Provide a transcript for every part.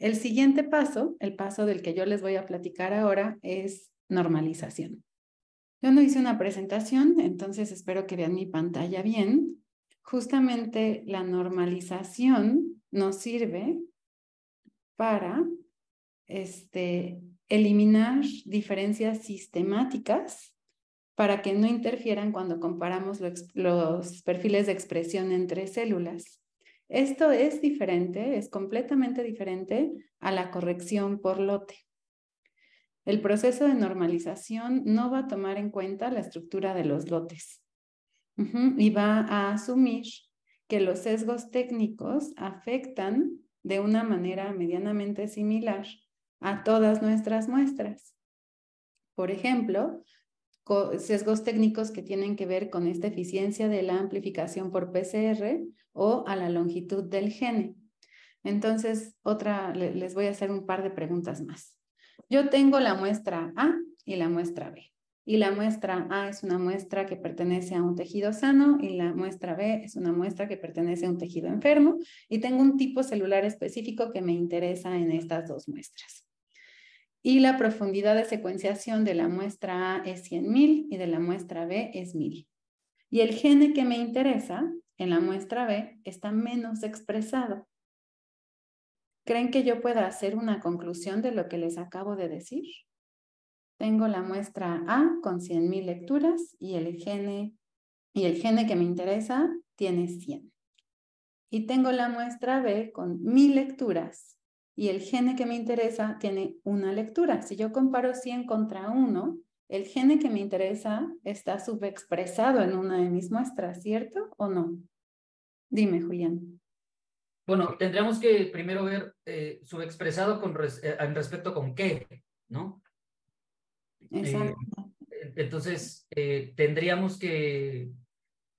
El siguiente paso, el paso del que yo les voy a platicar ahora, es normalización. Yo no hice una presentación, entonces espero que vean mi pantalla bien. Justamente la normalización nos sirve para este, eliminar diferencias sistemáticas para que no interfieran cuando comparamos los perfiles de expresión entre células. Esto es diferente, es completamente diferente a la corrección por lote. El proceso de normalización no va a tomar en cuenta la estructura de los lotes y va a asumir que los sesgos técnicos afectan de una manera medianamente similar a todas nuestras muestras. Por ejemplo, sesgos técnicos que tienen que ver con esta eficiencia de la amplificación por PCR o a la longitud del gene. Entonces, otra, les voy a hacer un par de preguntas más. Yo tengo la muestra A y la muestra B. Y la muestra A es una muestra que pertenece a un tejido sano y la muestra B es una muestra que pertenece a un tejido enfermo. Y tengo un tipo celular específico que me interesa en estas dos muestras y la profundidad de secuenciación de la muestra A es 100.000 y de la muestra B es 1.000. Y el gene que me interesa en la muestra B está menos expresado. ¿Creen que yo pueda hacer una conclusión de lo que les acabo de decir? Tengo la muestra A con 100.000 lecturas y el gene y el que me interesa tiene 100. Y tengo la muestra B con 1000 lecturas y el gene que me interesa tiene una lectura. Si yo comparo 100 contra 1, el gene que me interesa está subexpresado en una de mis muestras, ¿cierto o no? Dime, Julián. Bueno, tendríamos que primero ver eh, subexpresado con eh, respecto con qué, ¿no? Exacto. Eh, entonces, tendríamos que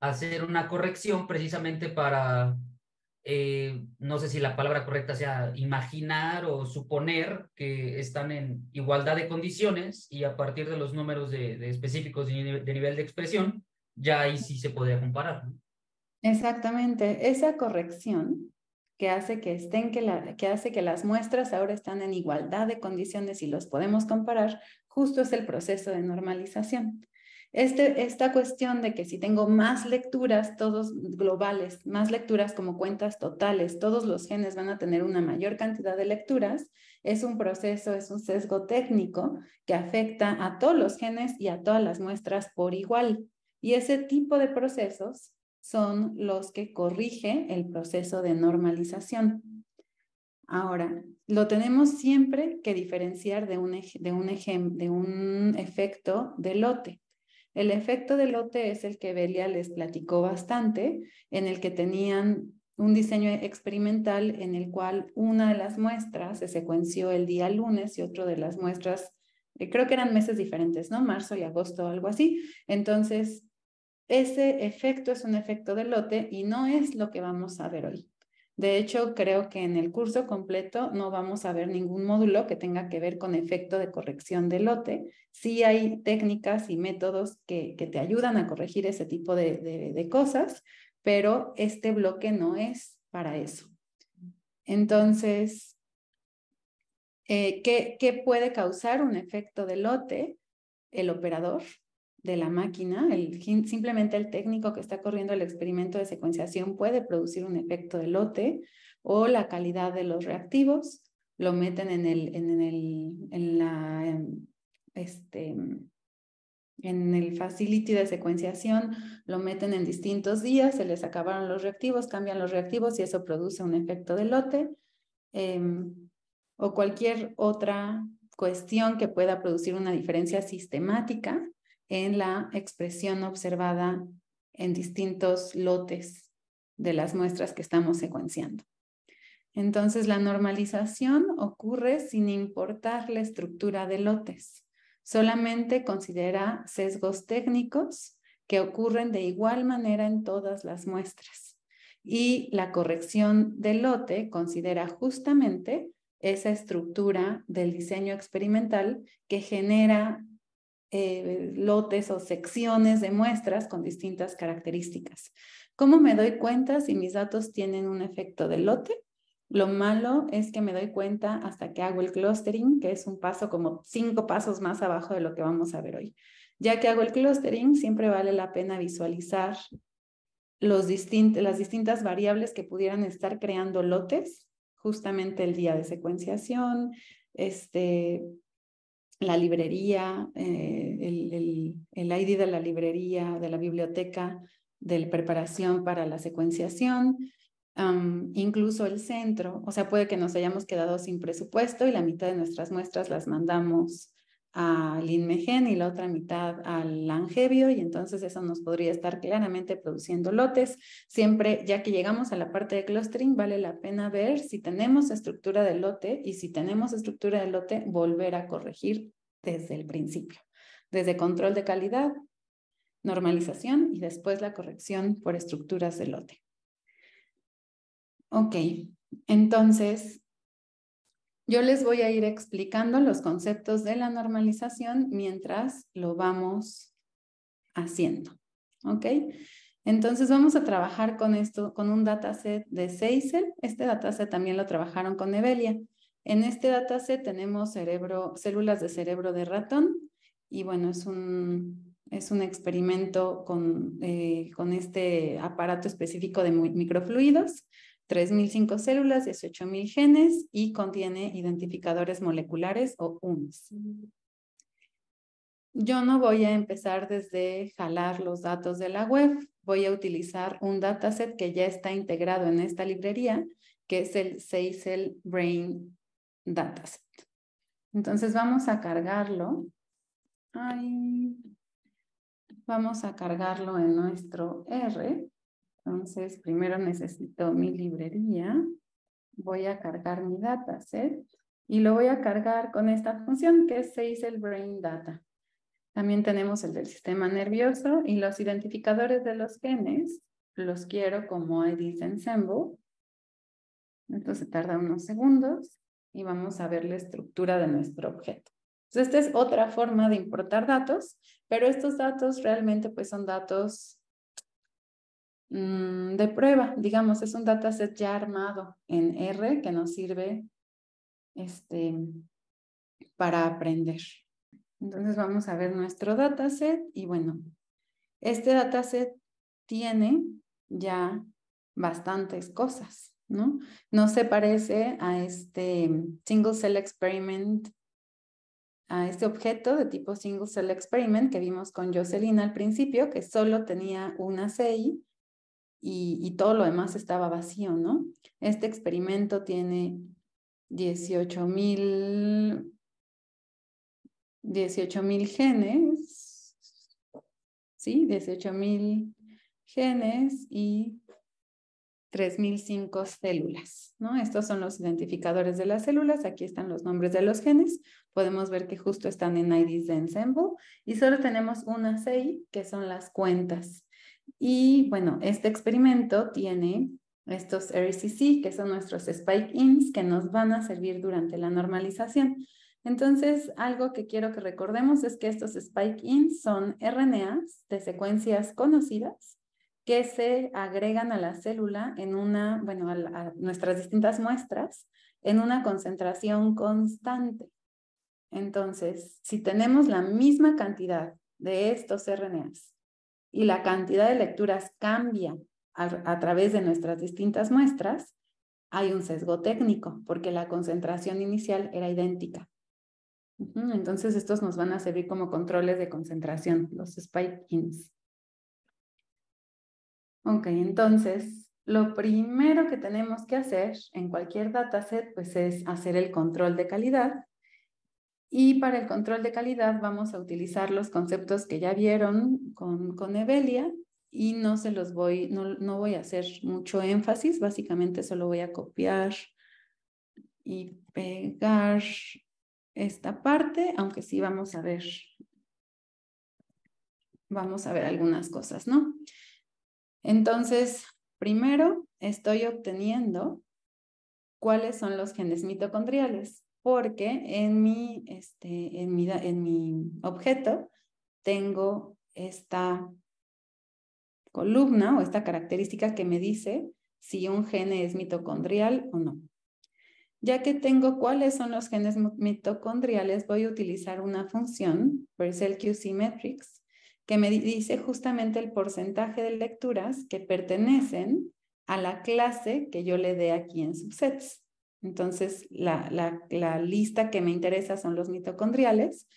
hacer una corrección precisamente para eh, no sé si la palabra correcta sea imaginar o suponer que están en igualdad de condiciones y a partir de los números específicos de, nivel de expresión, ya ahí sí se podría comparar. Exactamente, esa corrección que hace que, estén, que hace que las muestras ahora están en igualdad de condiciones y los podemos comparar, justo es el proceso de normalización. Este, esta cuestión de que si tengo más lecturas, todos globales, más lecturas como cuentas totales, todos los genes van a tener una mayor cantidad de lecturas, es un proceso, es un sesgo técnico que afecta a todos los genes y a todas las muestras por igual. Y ese tipo de procesos son los que corrige el proceso de normalización. Ahora, lo tenemos siempre que diferenciar de un, de de un efecto de lote. El efecto de lote es el que Belia les platicó bastante, en el que tenían un diseño experimental en el cual una de las muestras se secuenció el día lunes y otro de las muestras, eh, creo que eran meses diferentes, ¿no? Marzo y agosto, o algo así. Entonces, ese efecto es un efecto de lote y no es lo que vamos a ver hoy. De hecho, creo que en el curso completo no vamos a ver ningún módulo que tenga que ver con efecto de corrección de lote. Sí hay técnicas y métodos que, te ayudan a corregir ese tipo de, cosas, pero este bloque no es para eso. Entonces, eh, ¿qué, puede causar un efecto de lote? El operador, de la máquina, simplemente el técnico que está corriendo el experimento de secuenciación puede producir un efecto de lote o la calidad de los reactivos, lo meten en, el, el, en la, em, este, en el facility de secuenciación, lo meten en distintos días, se les acabaron los reactivos, cambian los reactivos y eso produce un efecto de lote em, o cualquier otra cuestión que pueda producir una diferencia sistemática en la expresión observada en distintos lotes de las muestras que estamos secuenciando. Entonces, la normalización ocurre sin importar la estructura de lotes, solamente considera sesgos técnicos que ocurren de igual manera en todas las muestras. Y la corrección del lote considera justamente esa estructura del diseño experimental que genera eh, lotes o secciones de muestras con distintas características. ¿Cómo me doy cuenta si mis datos tienen un efecto de lote? Lo malo es que me doy cuenta hasta que hago el clustering, que es un paso como cinco pasos más abajo de lo que vamos a ver hoy. Ya que hago el clustering, siempre vale la pena visualizar los las distintas variables que pudieran estar creando lotes, justamente el día de secuenciación, este, la librería, eh, el, ID de la librería, de la biblioteca, de preparación para la secuenciación, incluso el centro. O sea, puede que nos hayamos quedado sin presupuesto y la mitad de nuestras muestras las mandamos al INMEGEN y la otra mitad al Angevio y entonces eso nos podría estar claramente produciendo lotes. Siempre, ya que llegamos a la parte de clustering, vale la pena ver si tenemos estructura de lote y si tenemos estructura de lote, volver a corregir desde el principio, desde control de calidad, normalización y después la corrección por estructuras de lote. Ok, entonces yo les voy a ir explicando los conceptos de la normalización mientras lo vamos haciendo. ¿Ok? Entonces vamos a trabajar con esto, con un dataset de Seisel. Este dataset también lo trabajaron con Evelia. En este dataset tenemos células de cerebro de ratón y bueno, es un, es un experimento con eh, este aparato específico de microfluidos. 3.005 células, 18.000 genes y contiene identificadores moleculares o UMs. Yo no voy a empezar desde jalar los datos de la web, voy a utilizar un dataset que ya está integrado en esta librería, que es el Seisel Brain Dataset. Entonces vamos a cargarlo. Vamos a cargarlo en nuestro R. Entonces, primero necesito mi librería. Voy a cargar mi dataset y lo voy a cargar con esta función que es 6 el brain data. También tenemos el del sistema nervioso y los identificadores de los genes. Los quiero como IDs ensemble. Entonces tarda unos segundos y vamos a ver la estructura de nuestro objeto. Entonces, esta es otra forma de importar datos, pero estos datos realmente pues son datos Mm, de prueba, digamos, es un dataset ya armado en R que nos sirve este, para aprender. Entonces vamos a ver nuestro dataset y bueno, este dataset tiene ya bastantes cosas, ¿no? No se parece a este single cell experiment, a este objeto de tipo single cell experiment que vimos con Jocelyn al principio, que solo tenía una CI y, todo lo demás estaba vacío, ¿no? Este experimento tiene 18.000 mil genes, ¿sí? 18.000 genes y 3005 células, ¿no? Estos son los identificadores de las células, aquí están los nombres de los genes, podemos ver que justo están en IDs de Ensemble y solo tenemos una 6 que son las cuentas y bueno, este experimento tiene estos RCC, que son nuestros spike-ins, que nos van a servir durante la normalización. Entonces, algo que quiero que recordemos es que estos spike-ins son RNAs de secuencias conocidas que se agregan a la célula en una, bueno, a, nuestras distintas muestras en una concentración constante. Entonces, si tenemos la misma cantidad de estos RNAs y la cantidad de lecturas cambia a, través de nuestras distintas muestras, hay un sesgo técnico, porque la concentración inicial era idéntica. Entonces, estos nos van a servir como controles de concentración, los spike ins. Ok, entonces, lo primero que tenemos que hacer en cualquier dataset, pues es hacer el control de calidad y para el control de calidad vamos a utilizar los conceptos que ya vieron con, con Evelia y no se los voy, no, no voy a hacer mucho énfasis, básicamente solo voy a copiar y pegar esta parte, aunque sí vamos a ver, vamos a ver algunas cosas, ¿no? Entonces, primero estoy obteniendo cuáles son los genes mitocondriales porque este, en mi, en mi, objeto tengo esta columna o esta característica que me dice si un gene es mitocondrial o no. Ya que tengo cuáles son los genes mitocondriales, voy a utilizar una función, QC metrics, que me dice justamente el porcentaje de lecturas que pertenecen a la clase que yo le dé aquí en subsets. Entonces, la, lista que me interesa son los mitocondriales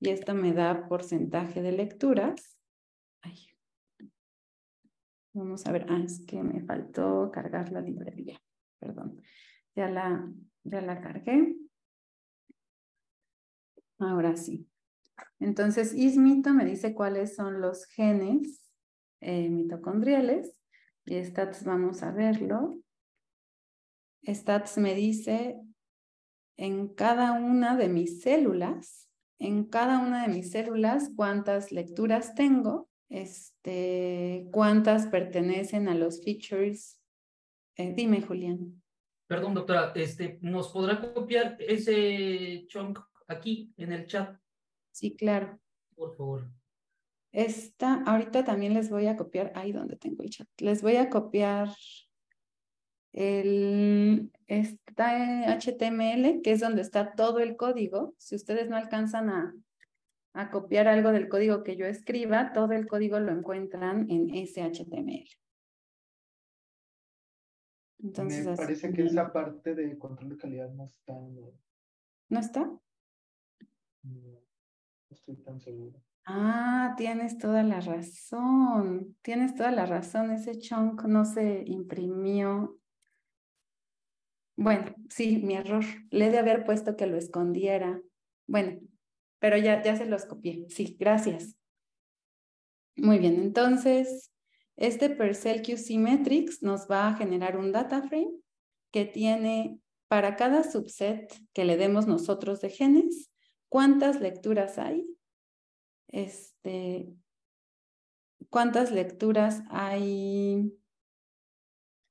y esto me da porcentaje de lecturas. Vamos a ver, ah, es que me faltó cargar la librería, perdón. Ya la, ya la cargué. Ahora sí. Entonces, Ismito me dice cuáles son los genes eh, mitocondriales y estas pues, vamos a verlo. Stats me dice, en cada una de mis células, en cada una de mis células, cuántas lecturas tengo, este, cuántas pertenecen a los features. Eh, dime, Julián. Perdón, doctora, este, ¿nos podrá copiar ese chunk aquí en el chat? Sí, claro. Por favor. Esta, ahorita también les voy a copiar, ahí donde tengo el chat, les voy a copiar el, está HTML, que es donde está todo el código. Si ustedes no alcanzan a, copiar algo del código que yo escriba, todo el código lo encuentran en ese HTML. Entonces, Me parece que esa parte de control de calidad no está. ¿No, está? No, estoy tan segura Ah, tienes toda la razón. Tienes toda la razón. Ese chunk no se imprimió bueno, sí, mi error. Le he de haber puesto que lo escondiera. Bueno, pero ya, ya se los copié. Sí, gracias. Muy bien, entonces, este Percel QC Metrics nos va a generar un data frame que tiene para cada subset que le demos nosotros de genes, cuántas lecturas hay, este, cuántas lecturas hay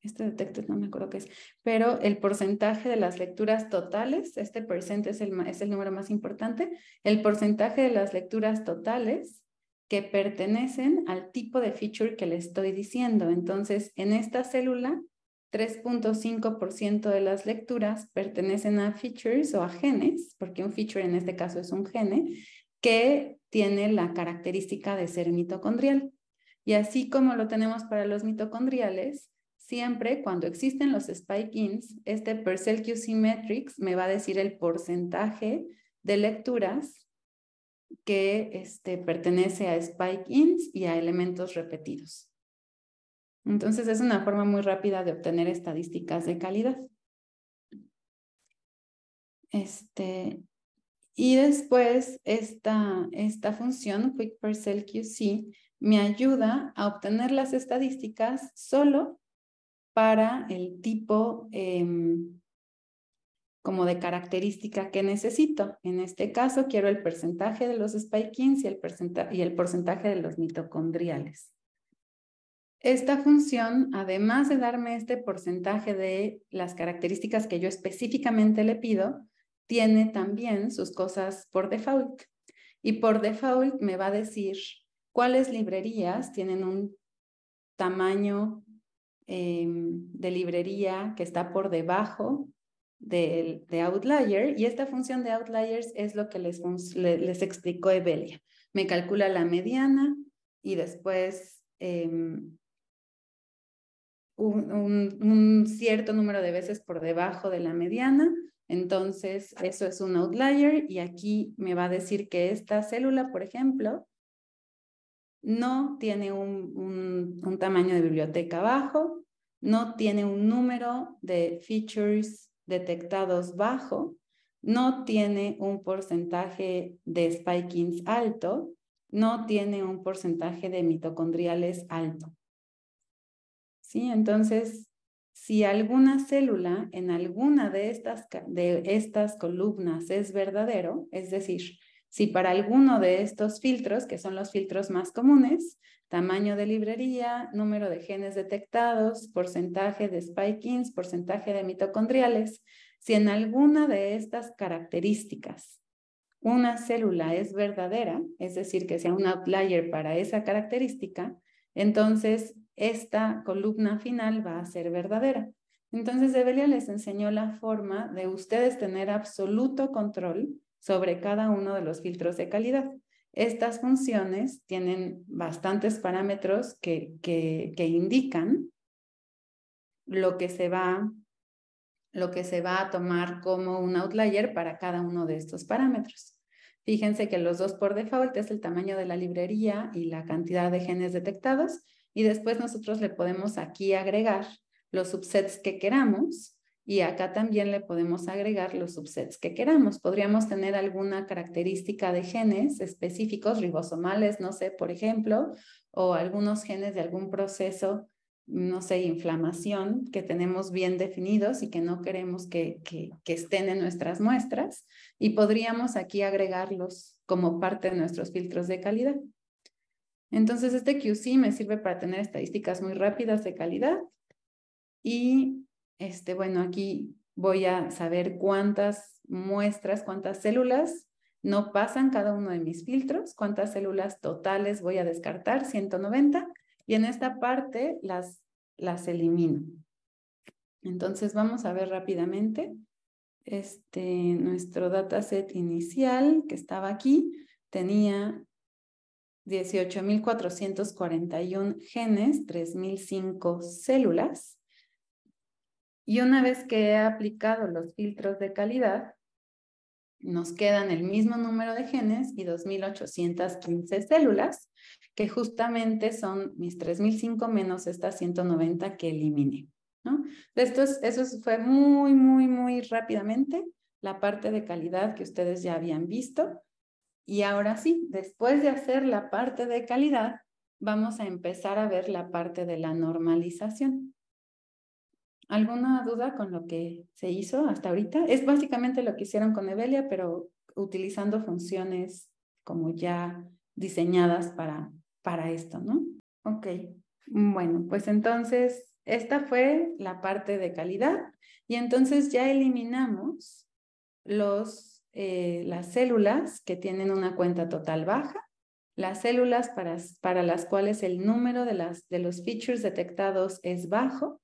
este detector no me acuerdo qué es, pero el porcentaje de las lecturas totales, este percent es el, es el número más importante, el porcentaje de las lecturas totales que pertenecen al tipo de feature que le estoy diciendo. Entonces, en esta célula, 3.5% de las lecturas pertenecen a features o a genes, porque un feature en este caso es un gene, que tiene la característica de ser mitocondrial. Y así como lo tenemos para los mitocondriales, Siempre cuando existen los spike-ins, este Purcell QC Metrics me va a decir el porcentaje de lecturas que este, pertenece a spike-ins y a elementos repetidos. Entonces es una forma muy rápida de obtener estadísticas de calidad. Este, y después esta, función, Quick QC, me ayuda a obtener las estadísticas solo para el tipo em, como de característica que necesito. En este caso quiero el porcentaje de los spikings y y el porcentaje de los mitocondriales. Esta función, además de darme este porcentaje de las características que yo específicamente le pido, tiene también sus cosas por default. Y por default me va a decir cuáles librerías tienen un tamaño Em, de librería que está por debajo de, Outlier y esta función de Outliers es lo que les, les explicó Evelia. Me calcula la mediana y después em, un cierto número de veces por debajo de la mediana. Entonces, eso es un outlier y aquí me va a decir que esta célula, por ejemplo, no tiene un, tamaño de biblioteca bajo, no tiene un número de features detectados bajo, no tiene un porcentaje de spikings alto, no tiene un porcentaje de mitocondriales alto. ¿Sí? Entonces, si alguna célula en alguna de estas, de estas columnas es verdadero, es decir, si para alguno de estos filtros, que son los filtros más comunes, tamaño de librería, número de genes detectados, porcentaje de spikings, porcentaje de mitocondriales, si en alguna de estas características una célula es verdadera, es decir, que sea un outlier para esa característica, entonces esta columna final va a ser verdadera. Entonces, Evelia les enseñó la forma de ustedes tener absoluto control sobre cada uno de los filtros de calidad. Estas funciones tienen bastantes parámetros que, que, indican lo que, se va, lo que se va a tomar como un outlier para cada uno de estos parámetros. Fíjense que los dos por default es el tamaño de la librería y la cantidad de genes detectados y después nosotros le podemos aquí agregar los subsets que queramos y acá también le podemos agregar los subsets que queramos. Podríamos tener alguna característica de genes específicos, ribosomales, no sé, por ejemplo, o algunos genes de algún proceso, no sé, inflamación que tenemos bien definidos y que no queremos que, que, estén en nuestras muestras. Y podríamos aquí agregarlos como parte de nuestros filtros de calidad. Entonces, este QC me sirve para tener estadísticas muy rápidas de calidad y este, bueno, aquí voy a saber cuántas muestras, cuántas células no pasan cada uno de mis filtros, cuántas células totales voy a descartar, 190, y en esta parte las, las elimino. Entonces vamos a ver rápidamente este, nuestro dataset inicial que estaba aquí, tenía 18.441 genes, 3.005 células. Y una vez que he aplicado los filtros de calidad, nos quedan el mismo número de genes y 2.815 células, que justamente son mis 3.005 menos estas 190 que eliminé. ¿no? Esto eso fue muy, muy, muy rápidamente la parte de calidad que ustedes ya habían visto. Y ahora sí, después de hacer la parte de calidad, vamos a empezar a ver la parte de la normalización. ¿Alguna duda con lo que se hizo hasta ahorita? Es básicamente lo que hicieron con Evelia, pero utilizando funciones como ya diseñadas para, para esto, ¿no? Ok, bueno, pues entonces esta fue la parte de calidad y entonces ya eliminamos los, eh, las células que tienen una cuenta total baja, las células para, para las cuales el número de, las, de los features detectados es bajo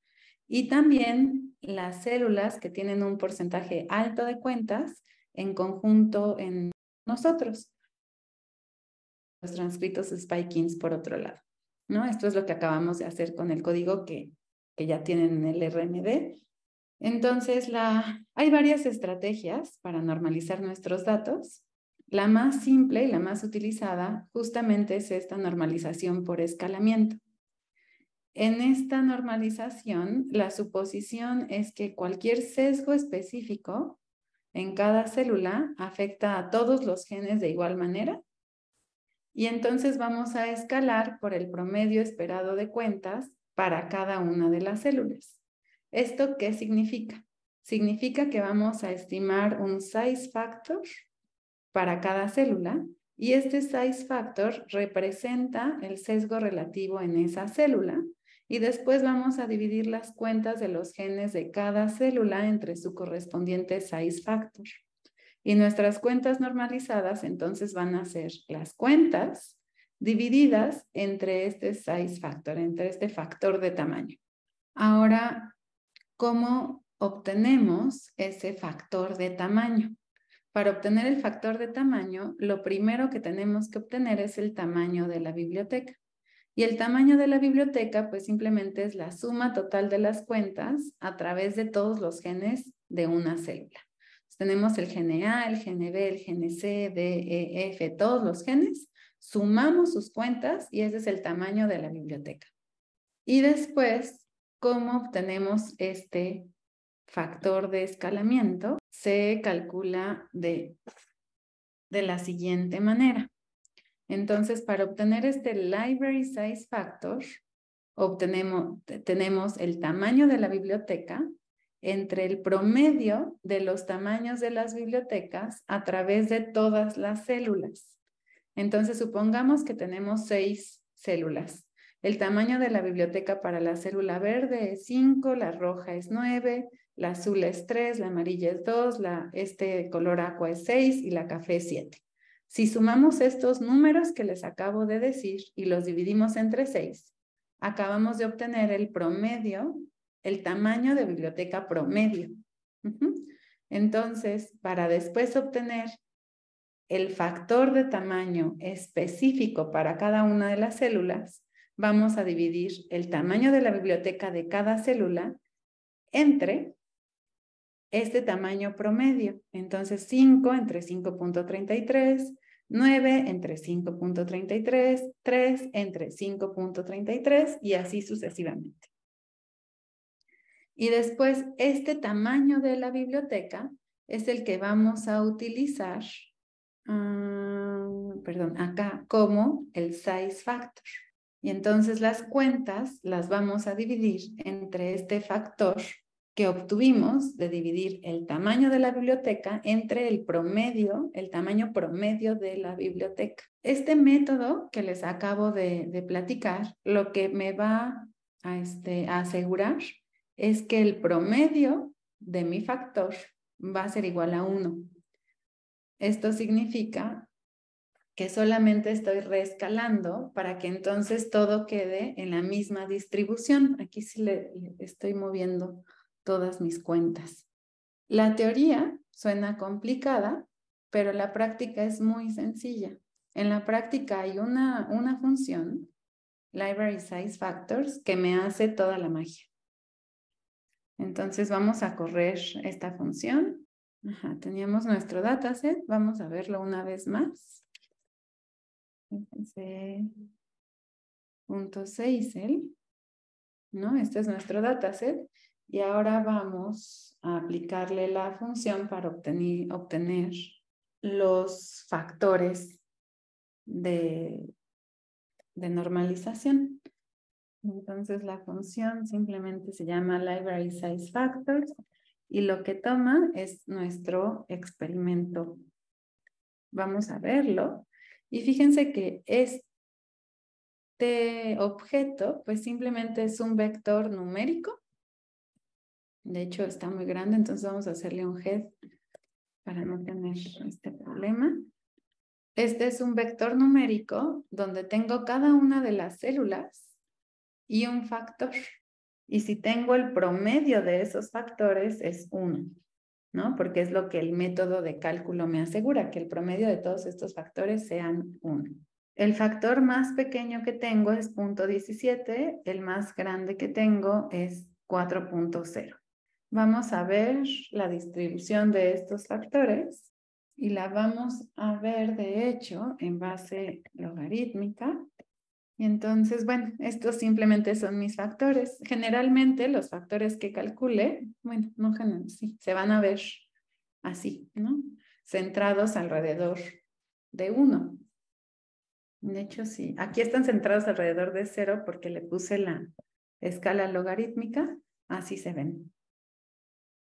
y también las células que tienen un porcentaje alto de cuentas en conjunto en nosotros. Los transcritos spikings por otro lado. ¿no? Esto es lo que acabamos de hacer con el código que, que ya tienen en el RMD. Entonces, la, hay varias estrategias para normalizar nuestros datos. La más simple y la más utilizada justamente es esta normalización por escalamiento. En esta normalización, la suposición es que cualquier sesgo específico en cada célula afecta a todos los genes de igual manera. Y entonces vamos a escalar por el promedio esperado de cuentas para cada una de las células. ¿Esto qué significa? Significa que vamos a estimar un size factor para cada célula y este size factor representa el sesgo relativo en esa célula y después vamos a dividir las cuentas de los genes de cada célula entre su correspondiente size factor. Y nuestras cuentas normalizadas entonces van a ser las cuentas divididas entre este size factor, entre este factor de tamaño. Ahora, ¿cómo obtenemos ese factor de tamaño? Para obtener el factor de tamaño, lo primero que tenemos que obtener es el tamaño de la biblioteca. Y el tamaño de la biblioteca, pues simplemente es la suma total de las cuentas a través de todos los genes de una célula. tenemos el gene A, el gene B, el gene C, D, E, F, todos los genes. Sumamos sus cuentas y ese es el tamaño de la biblioteca. Y después, ¿cómo obtenemos este factor de escalamiento? Se calcula de la siguiente manera. Entonces, para obtener este library size factor, obtenemos tenemos el tamaño de la biblioteca entre el promedio de los tamaños de las bibliotecas a través de todas las células. Entonces, supongamos que tenemos seis células. El tamaño de la biblioteca para la célula verde es 5, la roja es 9, la azul es 3, la amarilla es dos, este color agua es 6 y la café es siete. Si sumamos estos números que les acabo de decir y los dividimos entre 6, acabamos de obtener el promedio, el tamaño de biblioteca promedio. Entonces, para después obtener el factor de tamaño específico para cada una de las células, vamos a dividir el tamaño de la biblioteca de cada célula entre este tamaño promedio. Entonces 5 entre 5.33, 9 entre 5.33, 3 entre 5.33 y así sucesivamente. Y después este tamaño de la biblioteca es el que vamos a utilizar, ah, perdón, acá como el size factor. Y entonces las cuentas las vamos a dividir entre este factor que obtuvimos de dividir el tamaño de la biblioteca entre el promedio, el tamaño promedio de la biblioteca. Este método que les acabo de, platicar, lo que me va este, a, asegurar es que el promedio de mi factor va a ser igual a 1. Esto significa que solamente estoy reescalando para que entonces todo quede en la misma distribución. Aquí sí le estoy moviendo todas mis cuentas. La teoría suena complicada, pero la práctica es muy sencilla. En la práctica hay una, una función, Library Size Factors, que me hace toda la magia. Entonces vamos a correr esta función. teníamos nuestro dataset, vamos a verlo una vez más. punto punto el ¿eh? ¿no? Este es nuestro dataset y ahora vamos a aplicarle la función para obtener, obtener los factores de, de normalización. Entonces la función simplemente se llama library size factors y lo que toma es nuestro experimento. Vamos a verlo. Y fíjense que este objeto pues simplemente es un vector numérico de hecho, está muy grande, entonces vamos a hacerle un head para no tener este problema. Este es un vector numérico donde tengo cada una de las células y un factor. Y si tengo el promedio de esos factores es 1, ¿no? Porque es lo que el método de cálculo me asegura, que el promedio de todos estos factores sean 1. El factor más pequeño que tengo es 0.17, el más grande que tengo es 4.0 vamos a ver la distribución de estos factores y la vamos a ver de hecho en base logarítmica. Y entonces, bueno, estos simplemente son mis factores. Generalmente los factores que calcule, bueno, no sí, se van a ver así, ¿no? Centrados alrededor de uno. De hecho, sí, aquí están centrados alrededor de 0 porque le puse la escala logarítmica, así se ven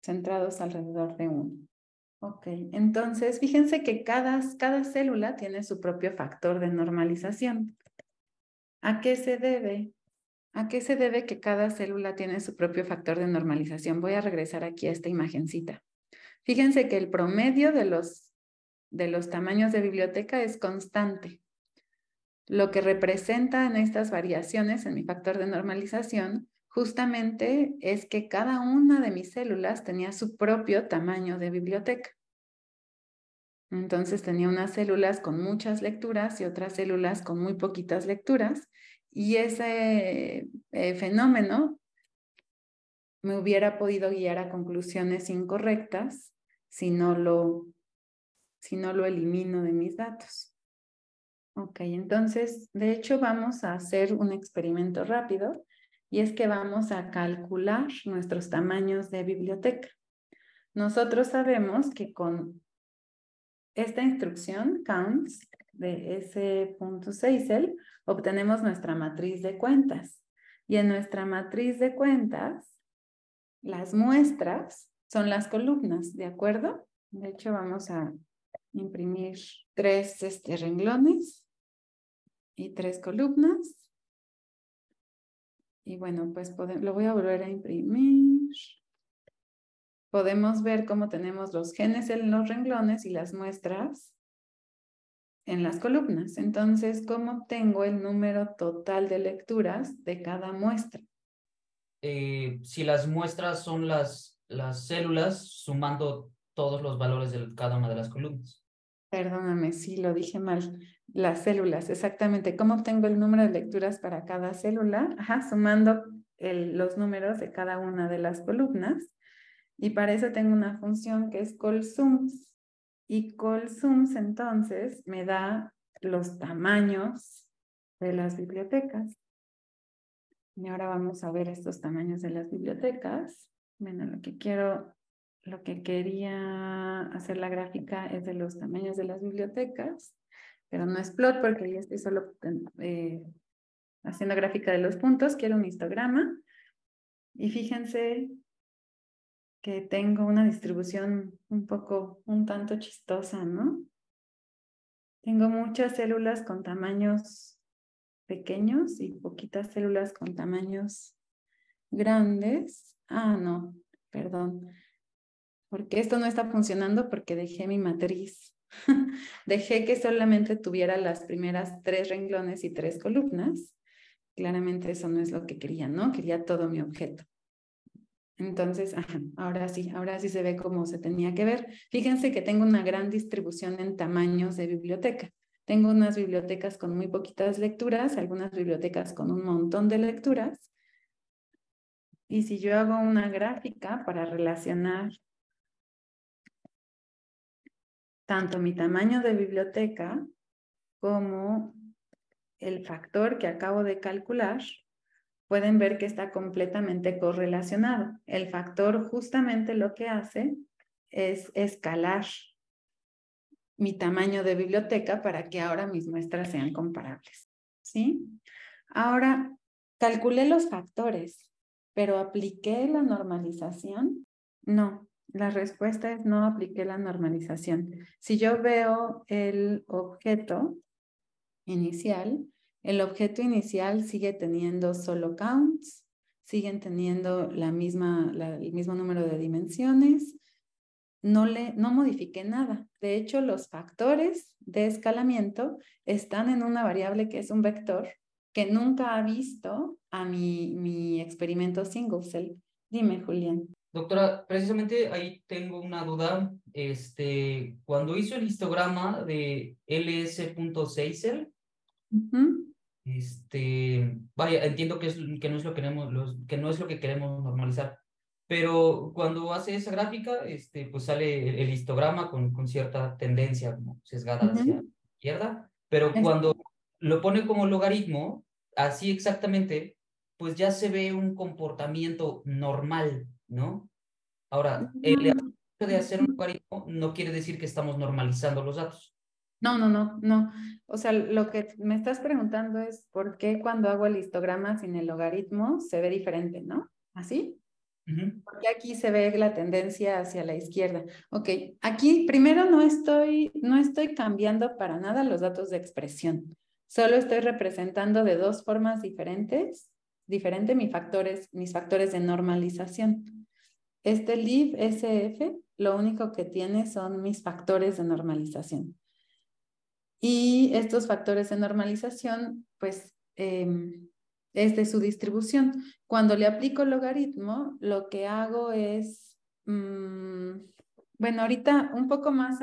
centrados alrededor de uno. Ok, entonces fíjense que cada, cada célula tiene su propio factor de normalización. ¿A qué se debe? ¿A qué se debe que cada célula tiene su propio factor de normalización? Voy a regresar aquí a esta imagencita. Fíjense que el promedio de los, de los tamaños de biblioteca es constante. Lo que representan estas variaciones en mi factor de normalización justamente es que cada una de mis células tenía su propio tamaño de biblioteca. Entonces tenía unas células con muchas lecturas y otras células con muy poquitas lecturas. Y ese eh, fenómeno me hubiera podido guiar a conclusiones incorrectas si no lo, si no lo elimino de mis datos. Ok, entonces, de hecho, vamos a hacer un experimento rápido y es que vamos a calcular nuestros tamaños de biblioteca. Nosotros sabemos que con esta instrucción counts de S.Seisel obtenemos nuestra matriz de cuentas. Y en nuestra matriz de cuentas, las muestras son las columnas, ¿de acuerdo? De hecho, vamos a imprimir tres este, renglones y tres columnas. Y bueno, pues lo voy a volver a imprimir. Podemos ver cómo tenemos los genes en los renglones y las muestras en las columnas. Entonces, ¿cómo obtengo el número total de lecturas de cada muestra? Eh, si las muestras son las, las células, sumando todos los valores de cada una de las columnas. Perdóname, si lo dije mal. Las células, exactamente. ¿Cómo obtengo el número de lecturas para cada célula? Ajá, sumando los números de cada una de las columnas. Y para eso tengo una función que es colsums. Y colsums entonces me da los tamaños de las bibliotecas. Y ahora vamos a ver estos tamaños de las bibliotecas. Bueno, lo que quiero lo que quería hacer la gráfica es de los tamaños de las bibliotecas, pero no es plot porque ya estoy solo eh, haciendo gráfica de los puntos, quiero un histograma. Y fíjense que tengo una distribución un poco, un tanto chistosa, ¿no? Tengo muchas células con tamaños pequeños y poquitas células con tamaños grandes. Ah, no, perdón porque esto no está funcionando porque dejé mi matriz. dejé que solamente tuviera las primeras tres renglones y tres columnas. Claramente eso no es lo que quería, ¿no? Quería todo mi objeto. Entonces, ahora sí, ahora sí se ve como se tenía que ver. Fíjense que tengo una gran distribución en tamaños de biblioteca. Tengo unas bibliotecas con muy poquitas lecturas, algunas bibliotecas con un montón de lecturas. Y si yo hago una gráfica para relacionar tanto mi tamaño de biblioteca como el factor que acabo de calcular, pueden ver que está completamente correlacionado. El factor justamente lo que hace es escalar mi tamaño de biblioteca para que ahora mis muestras sean comparables. ¿sí? Ahora, calculé los factores, pero apliqué la normalización. No, la respuesta es no apliqué la normalización. Si yo veo el objeto inicial, el objeto inicial sigue teniendo solo counts, siguen teniendo la misma, el mismo número de dimensiones, no, le, no modifiqué nada. De hecho, los factores de escalamiento están en una variable que es un vector que nunca ha visto a mi, mi experimento single cell. Dime, Julián. Doctora, precisamente ahí tengo una duda. Este, cuando hizo el histograma de LS.6, uh este, vaya, entiendo que, que no es lo que queremos, que no es lo que queremos normalizar, pero cuando hace esa gráfica, este, pues sale el, histograma con, con, cierta tendencia como sesgada hacia la izquierda, pero cuando lo pone como logaritmo, así exactamente, pues ya se ve un comportamiento normal ¿no? Ahora, el hecho de hacer un logaritmo no quiere decir que estamos normalizando los datos. No, no, no, no. O sea, lo que me estás preguntando es por qué cuando hago el histograma sin el logaritmo se ve diferente, ¿no? ¿Así? Porque aquí se ve la tendencia hacia la izquierda. Ok, aquí primero no estoy, no estoy cambiando para nada los datos de expresión. Solo estoy representando de dos formas diferentes, diferente mis factores, mis factores de normalización. Este LIV SF lo único que tiene son mis factores de normalización. Y estos factores de normalización, pues, em, es de su distribución. Cuando le aplico logaritmo, lo que hago es, mm, bueno, ahorita un poco más,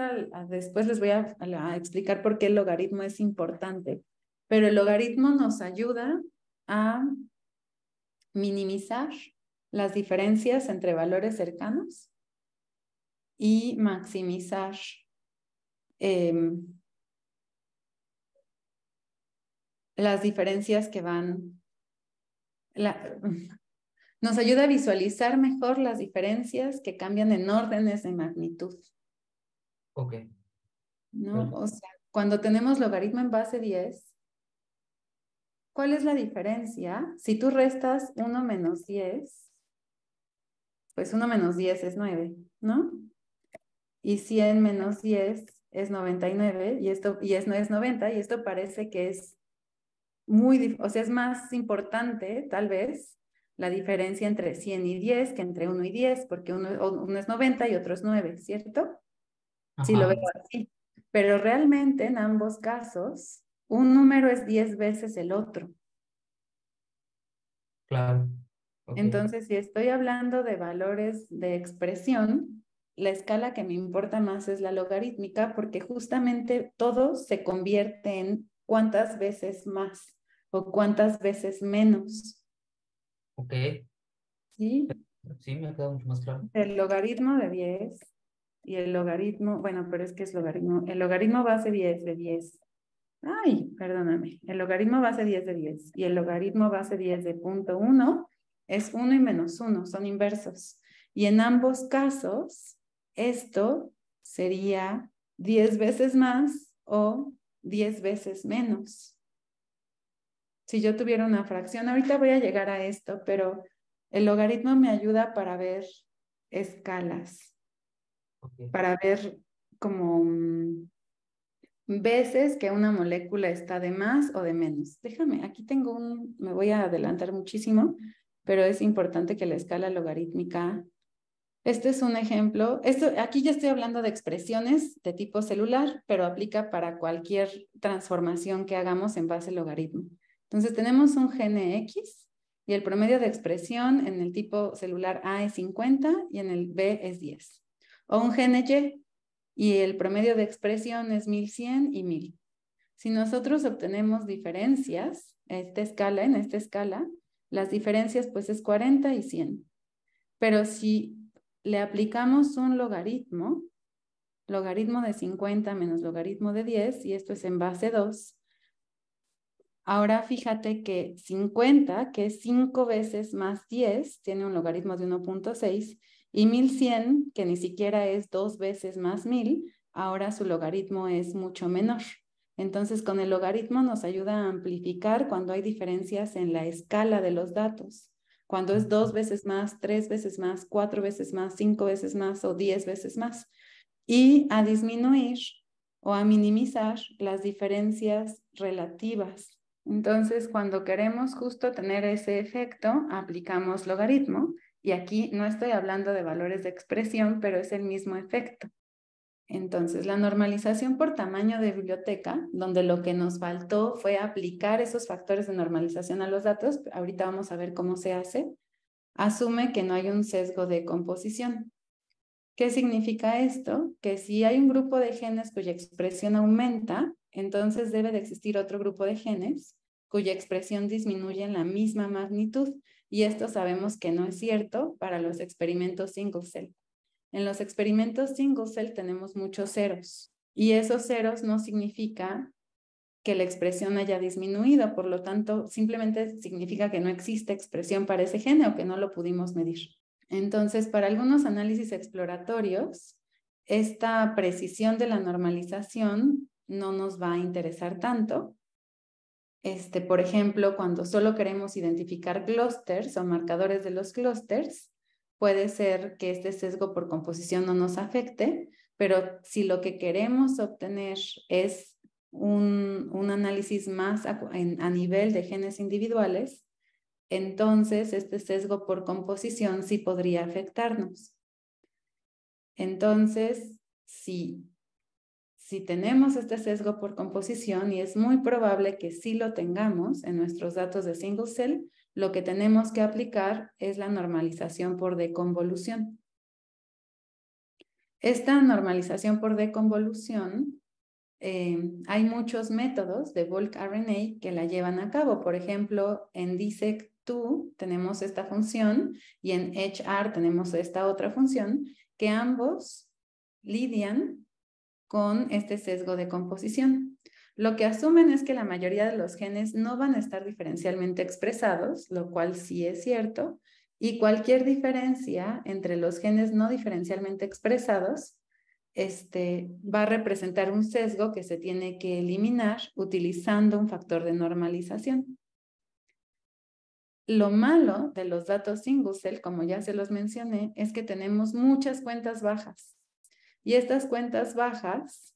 después les voy a, a, explicar por qué el logaritmo es importante, pero el logaritmo nos ayuda a minimizar las diferencias entre valores cercanos y maximizar em, las diferencias que van, nos ayuda a visualizar mejor las diferencias que cambian en órdenes de magnitud. Ok. ¿No? O sea, cuando tenemos logaritmo en base 10, ¿cuál es la diferencia? Si tú restas 1 menos 10, pues 1 menos 10 es 9, ¿no? Y 100 menos 10 es 99 y esto y es, no es 90 y esto parece que es muy, o sea, es más importante tal vez la diferencia entre 100 y 10 que entre 1 y 10, porque uno, es 90 y otro es 9, ¿cierto? Si lo veo así. Pero realmente en ambos casos, un número es 10 veces el otro. Claro. Entonces, si estoy hablando de valores de expresión, la escala que me importa más es la logarítmica porque justamente todo se convierte en cuántas veces más o cuántas veces menos. Ok. Sí. Sí, me ha quedado mucho más claro. El logaritmo de 10 y el logaritmo, bueno, pero es que es logaritmo, el logaritmo base 10 de 10. Ay, perdóname, el logaritmo base 10 de 10 y el logaritmo base 10 de punto 1 es 1 y menos 1, son inversos. Y en ambos casos, esto sería 10 veces más o 10 veces menos. Si yo tuviera una fracción, ahorita voy a llegar a esto, pero el logaritmo me ayuda para ver escalas, para ver como mm, veces que una molécula está de más o de menos. Déjame, aquí tengo un, me voy a adelantar muchísimo, pero es importante que la escala logarítmica... Este es un ejemplo, esto, aquí ya estoy hablando de expresiones de tipo celular, pero aplica para cualquier transformación que hagamos en base logaritmo. Entonces tenemos un gene X y el promedio de expresión en el tipo celular A es 50 y en el B es 10. O un gene Y y el promedio de expresión es 1100 y 1000. Si nosotros obtenemos diferencias, esta escala, en esta escala, las diferencias pues es 40 y 100. Pero si le aplicamos un logaritmo, logaritmo de 50 menos logaritmo de 10, y esto es en base 2, ahora fíjate que 50, que es 5 veces más 10, tiene un logaritmo de 1.6, y 1100, que ni siquiera es 2 veces más 1000, ahora su logaritmo es mucho menor. Entonces, con el logaritmo nos ayuda a amplificar cuando hay diferencias en la escala de los datos, cuando es dos veces más, tres veces más, cuatro veces más, cinco veces más o diez veces más, y a disminuir o a minimizar las diferencias relativas. Entonces, cuando queremos justo tener ese efecto, aplicamos logaritmo. Y aquí no estoy hablando de valores de expresión, pero es el mismo efecto. Entonces, la normalización por tamaño de biblioteca, donde lo que nos faltó fue aplicar esos factores de normalización a los datos, ahorita vamos a ver cómo se hace, asume que no hay un sesgo de composición. ¿Qué significa esto? Que si hay un grupo de genes cuya expresión aumenta, entonces debe de existir otro grupo de genes cuya expresión disminuye en la misma magnitud. Y esto sabemos que no es cierto para los experimentos single cell. En los experimentos single cell tenemos muchos ceros y esos ceros no significa que la expresión haya disminuido, por lo tanto, simplemente significa que no existe expresión para ese gene o que no lo pudimos medir. Entonces, para algunos análisis exploratorios, esta precisión de la normalización no nos va a interesar tanto. Este, por ejemplo, cuando solo queremos identificar clusters o marcadores de los clusters, puede ser que este sesgo por composición no nos afecte, pero si lo que queremos obtener es un, análisis más a, nivel de genes individuales, entonces este sesgo por composición sí podría afectarnos. Entonces, si tenemos este sesgo por composición, y es muy probable que sí lo tengamos en nuestros datos de single cell, lo que tenemos que aplicar es la normalización por deconvolución. Esta normalización por deconvolución, eh, hay muchos métodos de bulk RNA que la llevan a cabo. Por ejemplo, en dsec 2 tenemos esta función y en HR tenemos esta otra función, que ambos lidian con este sesgo de composición. Lo que asumen es que la mayoría de los genes no van a estar diferencialmente expresados, lo cual sí es cierto, y cualquier diferencia entre los genes no diferencialmente expresados este, va a representar un sesgo que se tiene que eliminar utilizando un factor de normalización. Lo malo de los datos cell, como ya se los mencioné, es que tenemos muchas cuentas bajas. Y estas cuentas bajas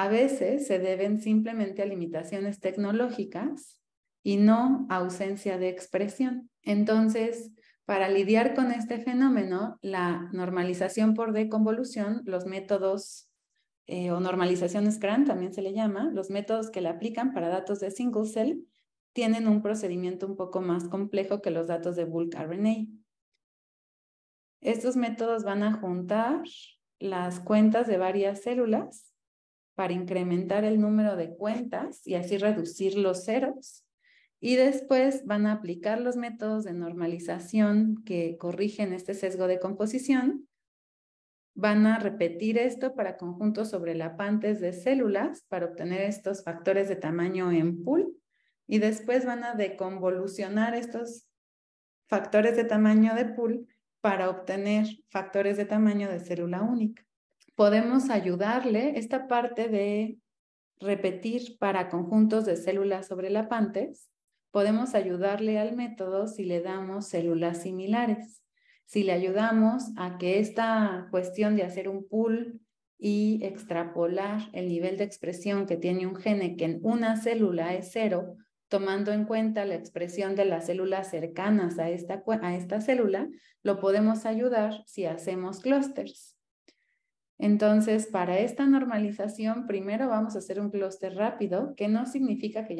a veces se deben simplemente a limitaciones tecnológicas y no a ausencia de expresión. Entonces, para lidiar con este fenómeno, la normalización por deconvolución, los métodos eh, o normalizaciones CRAN, también se le llama, los métodos que la aplican para datos de single cell tienen un procedimiento un poco más complejo que los datos de bulk RNA. Estos métodos van a juntar las cuentas de varias células para incrementar el número de cuentas y así reducir los ceros. Y después van a aplicar los métodos de normalización que corrigen este sesgo de composición. Van a repetir esto para conjuntos sobrelapantes de células para obtener estos factores de tamaño en pool. Y después van a deconvolucionar estos factores de tamaño de pool para obtener factores de tamaño de célula única podemos ayudarle esta parte de repetir para conjuntos de células sobrelapantes, podemos ayudarle al método si le damos células similares, si le ayudamos a que esta cuestión de hacer un pool y extrapolar el nivel de expresión que tiene un gene que en una célula es cero, tomando en cuenta la expresión de las células cercanas a esta, a esta célula, lo podemos ayudar si hacemos clusters. Entonces, para esta normalización, primero vamos a hacer un clúster rápido, que no significa que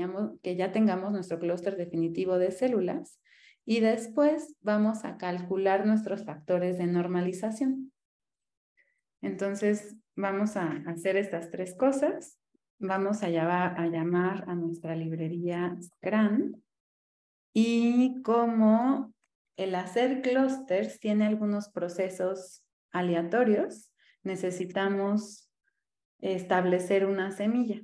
ya, tengamos nuestro clúster definitivo de células, y después vamos a calcular nuestros factores de normalización. Entonces, vamos a hacer estas tres cosas. Vamos a llamar a, nuestra librería Scrum Y como el hacer clusters tiene algunos procesos aleatorios, necesitamos establecer una semilla.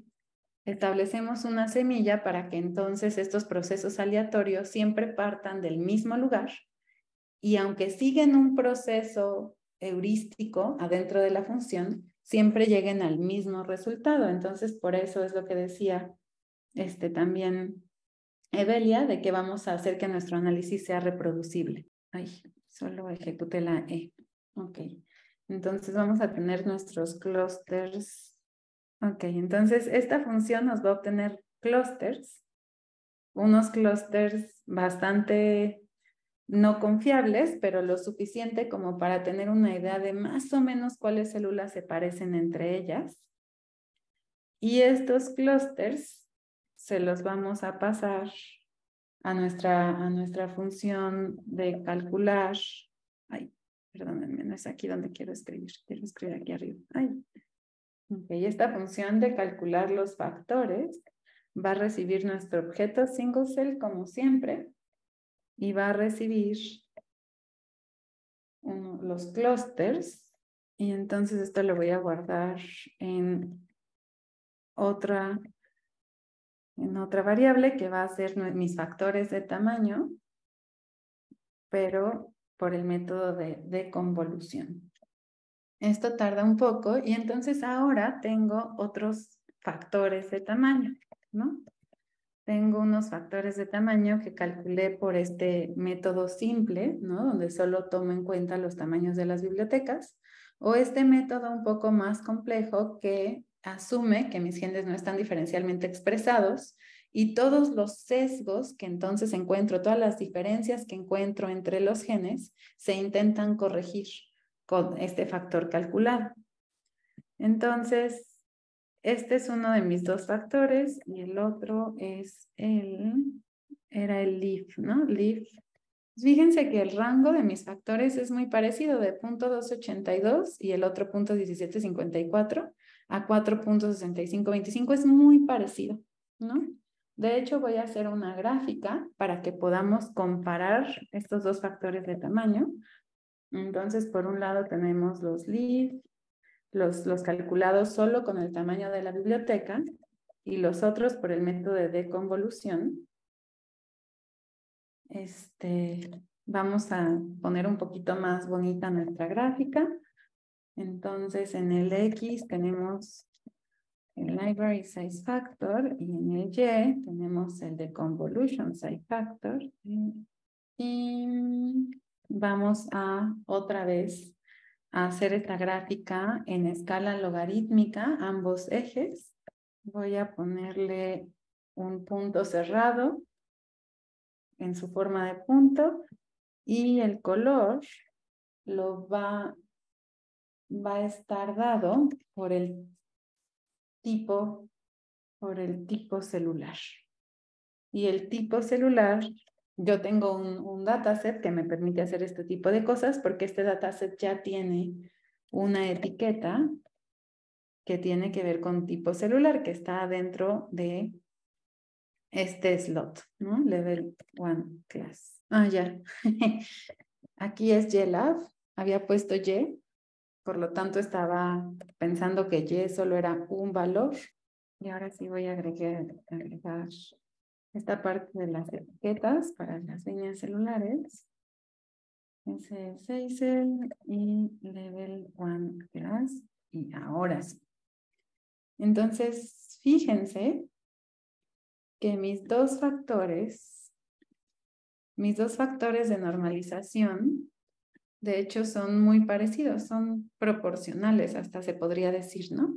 Establecemos una semilla para que entonces estos procesos aleatorios siempre partan del mismo lugar y aunque siguen un proceso heurístico adentro de la función, siempre lleguen al mismo resultado. Entonces, por eso es lo que decía este, también Evelia, de que vamos a hacer que nuestro análisis sea reproducible. Ay, solo ejecuté la E. Ok. Entonces vamos a tener nuestros clusters. Ok, entonces esta función nos va a obtener clusters, unos clusters bastante no confiables, pero lo suficiente como para tener una idea de más o menos cuáles células se parecen entre ellas. Y estos clusters se los vamos a pasar a nuestra, a nuestra función de calcular. Perdón, no es aquí donde quiero escribir, quiero escribir aquí arriba. Ay. Okay, esta función de calcular los factores va a recibir nuestro objeto single cell como siempre y va a recibir los clusters y entonces esto lo voy a guardar en otra, en otra variable que va a ser mis factores de tamaño, pero por el método de, de convolución. Esto tarda un poco y entonces ahora tengo otros factores de tamaño, ¿no? Tengo unos factores de tamaño que calculé por este método simple, ¿no? Donde solo tomo en cuenta los tamaños de las bibliotecas, o este método un poco más complejo que asume que mis genes no están diferencialmente expresados y todos los sesgos que entonces encuentro, todas las diferencias que encuentro entre los genes, se intentan corregir con este factor calculado. Entonces, este es uno de mis dos factores y el otro es el, era el LIF, ¿no? LIF. Pues fíjense que el rango de mis factores es muy parecido, de 0.282 y el otro 0.1754 a 4.6525, es muy parecido, ¿no? De hecho, voy a hacer una gráfica para que podamos comparar estos dos factores de tamaño. Entonces, por un lado tenemos los leads, los, los calculados solo con el tamaño de la biblioteca y los otros por el método de deconvolución. Este, vamos a poner un poquito más bonita nuestra gráfica. Entonces, en el X tenemos en Library Size Factor y en el Y tenemos el de Convolution Size Factor. Y vamos a otra vez a hacer esta gráfica en escala logarítmica, ambos ejes. Voy a ponerle un punto cerrado en su forma de punto y el color lo va, va a estar dado por el tipo por el tipo celular. Y el tipo celular, yo tengo un, dataset que me permite hacer este tipo de cosas porque este dataset ya tiene una etiqueta que tiene que ver con tipo celular que está dentro de este slot, ¿no? Level 1 class. Ah, ya. Aquí es YLab. Había puesto Y por lo tanto, estaba pensando que Y solo era un valor. Y ahora sí voy a agregar, esta parte de las etiquetas para las líneas celulares. Ese Seisel y Level one Class. Y ahora sí. Entonces, fíjense que mis dos factores, mis dos factores de normalización de hecho son muy parecidos, son proporcionales, hasta se podría decir, ¿no?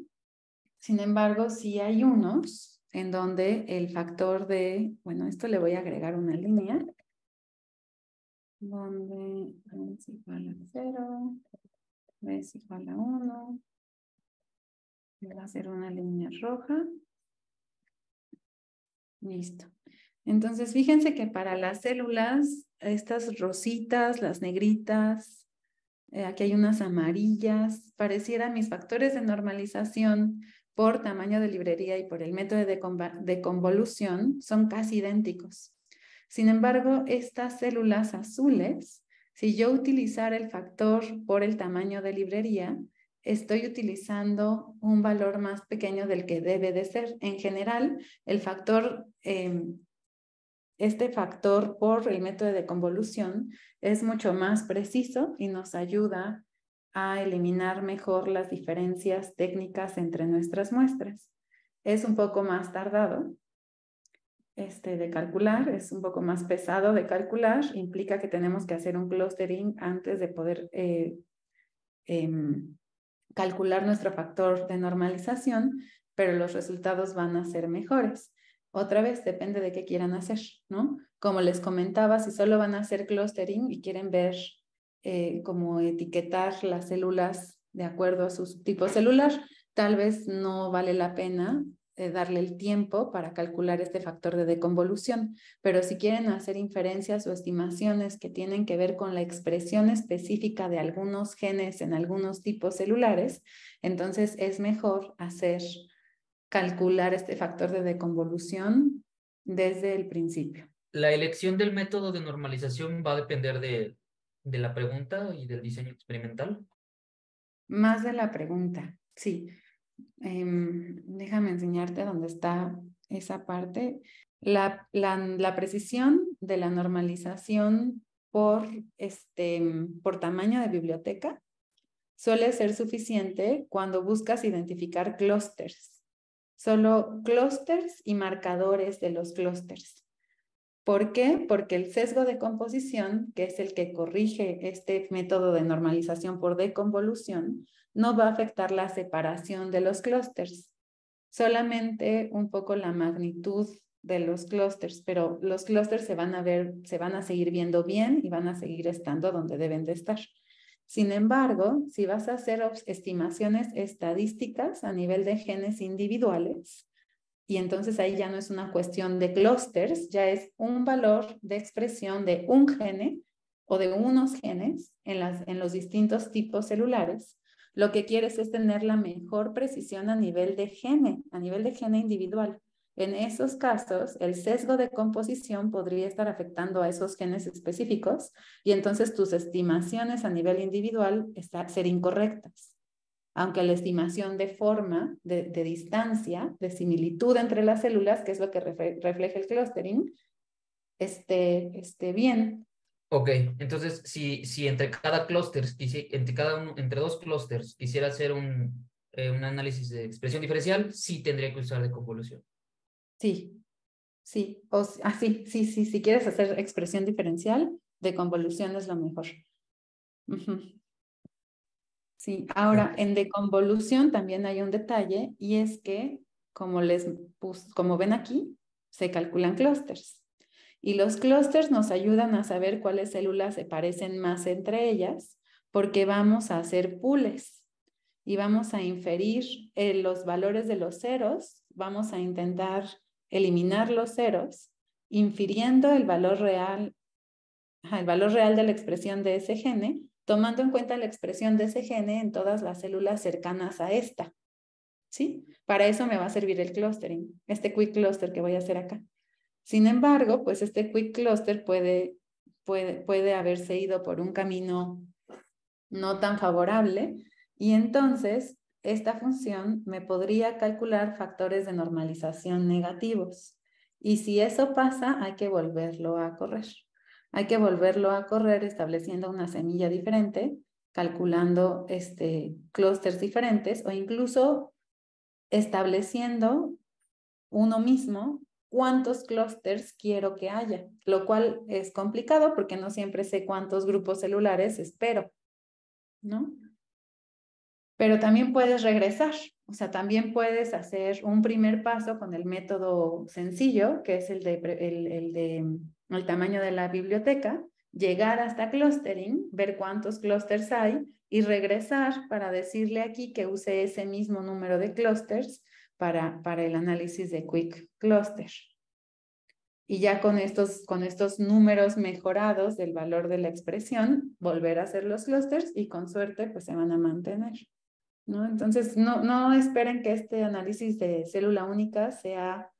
Sin embargo, sí hay unos en donde el factor de, bueno, esto le voy a agregar una línea, donde es igual a 0, es igual a 1, va a ser una línea roja. Listo. Entonces, fíjense que para las células, estas rositas, las negritas, eh, aquí hay unas amarillas, parecieran mis factores de normalización por tamaño de librería y por el método de, convolución son casi idénticos. Sin embargo, estas células azules, si yo utilizar el factor por el tamaño de librería, estoy utilizando un valor más pequeño del que debe de ser. En general, el factor em, este factor por el método de convolución es mucho más preciso y nos ayuda a eliminar mejor las diferencias técnicas entre nuestras muestras. Es un poco más tardado este, de calcular, es un poco más pesado de calcular, implica que tenemos que hacer un clustering antes de poder eh, em, calcular nuestro factor de normalización, pero los resultados van a ser mejores. Otra vez, depende de qué quieran hacer, ¿no? Como les comentaba, si solo van a hacer clustering y quieren ver eh, cómo etiquetar las células de acuerdo a su tipo celular, tal vez no vale la pena eh, darle el tiempo para calcular este factor de deconvolución, pero si quieren hacer inferencias o estimaciones que tienen que ver con la expresión específica de algunos genes en algunos tipos celulares, entonces es mejor hacer calcular este factor de deconvolución desde el principio. La elección del método de normalización va a depender de, la pregunta y del diseño experimental. Más de la pregunta, sí. Em, déjame enseñarte dónde está esa parte. La, precisión de la normalización por, este, por tamaño de biblioteca suele ser suficiente cuando buscas identificar clústeres solo clústeres y marcadores de los clústeres. ¿Por qué? Porque el sesgo de composición, que es el que corrige este método de normalización por deconvolución, no va a afectar la separación de los clústeres, solamente un poco la magnitud de los clústeres, pero los clústeres se van a ver, se van a seguir viendo bien y van a seguir estando donde deben de estar. Sin embargo, si vas a hacer estimaciones estadísticas a nivel de genes individuales, y entonces ahí ya no es una cuestión de clusters, ya es un valor de expresión de un gene o de unos genes en, las, en los distintos tipos celulares. Lo que quieres es tener la mejor precisión a nivel de gene, a nivel de gene individual. En esos casos, el sesgo de composición podría estar afectando a esos genes específicos y entonces tus estimaciones a nivel individual serían ser incorrectas. Aunque la estimación de forma, de, distancia, de similitud entre las células, que es lo que refleja el clustering, esté, esté bien. Ok, entonces si, si entre cada clúster, entre, entre dos clústeres quisiera hacer un, eh, un análisis de expresión diferencial, sí tendría que usar de convolución. Sí, sí, o, ah, sí, sí, si quieres hacer expresión diferencial de convolución es lo mejor. Sí, ahora en deconvolución también hay un detalle y es que, como, les como ven aquí, se calculan clústeres. Y los clústeres nos ayudan a saber cuáles células se parecen más entre ellas porque vamos a hacer pools y vamos a inferir eh, los valores de los ceros, vamos a intentar eliminar los ceros, infiriendo el valor real, el valor real de la expresión de ese gene, tomando en cuenta la expresión de ese gene en todas las células cercanas a esta. ¿Sí? Para eso me va a servir el clustering, este quick cluster que voy a hacer acá. Sin embargo, pues este quick cluster puede, puede, puede haberse ido por un camino no tan favorable y entonces esta función me podría calcular factores de normalización negativos. Y si eso pasa, hay que volverlo a correr. Hay que volverlo a correr estableciendo una semilla diferente, calculando este, clústeres diferentes o incluso estableciendo uno mismo cuántos clusters quiero que haya, lo cual es complicado porque no siempre sé cuántos grupos celulares espero, ¿no? pero también puedes regresar, o sea, también puedes hacer un primer paso con el método sencillo, que es el de el, de, mm, el tamaño de la biblioteca, llegar hasta clustering, ver cuántos clusters hay y regresar para decirle aquí que use ese mismo número de clusters para, para el análisis de Quick Cluster. Y ya con estos, con estos números mejorados del valor de la expresión, volver a hacer los clusters y con suerte pues se van a mantener. Entonces, no, esperen que este análisis de célula única sea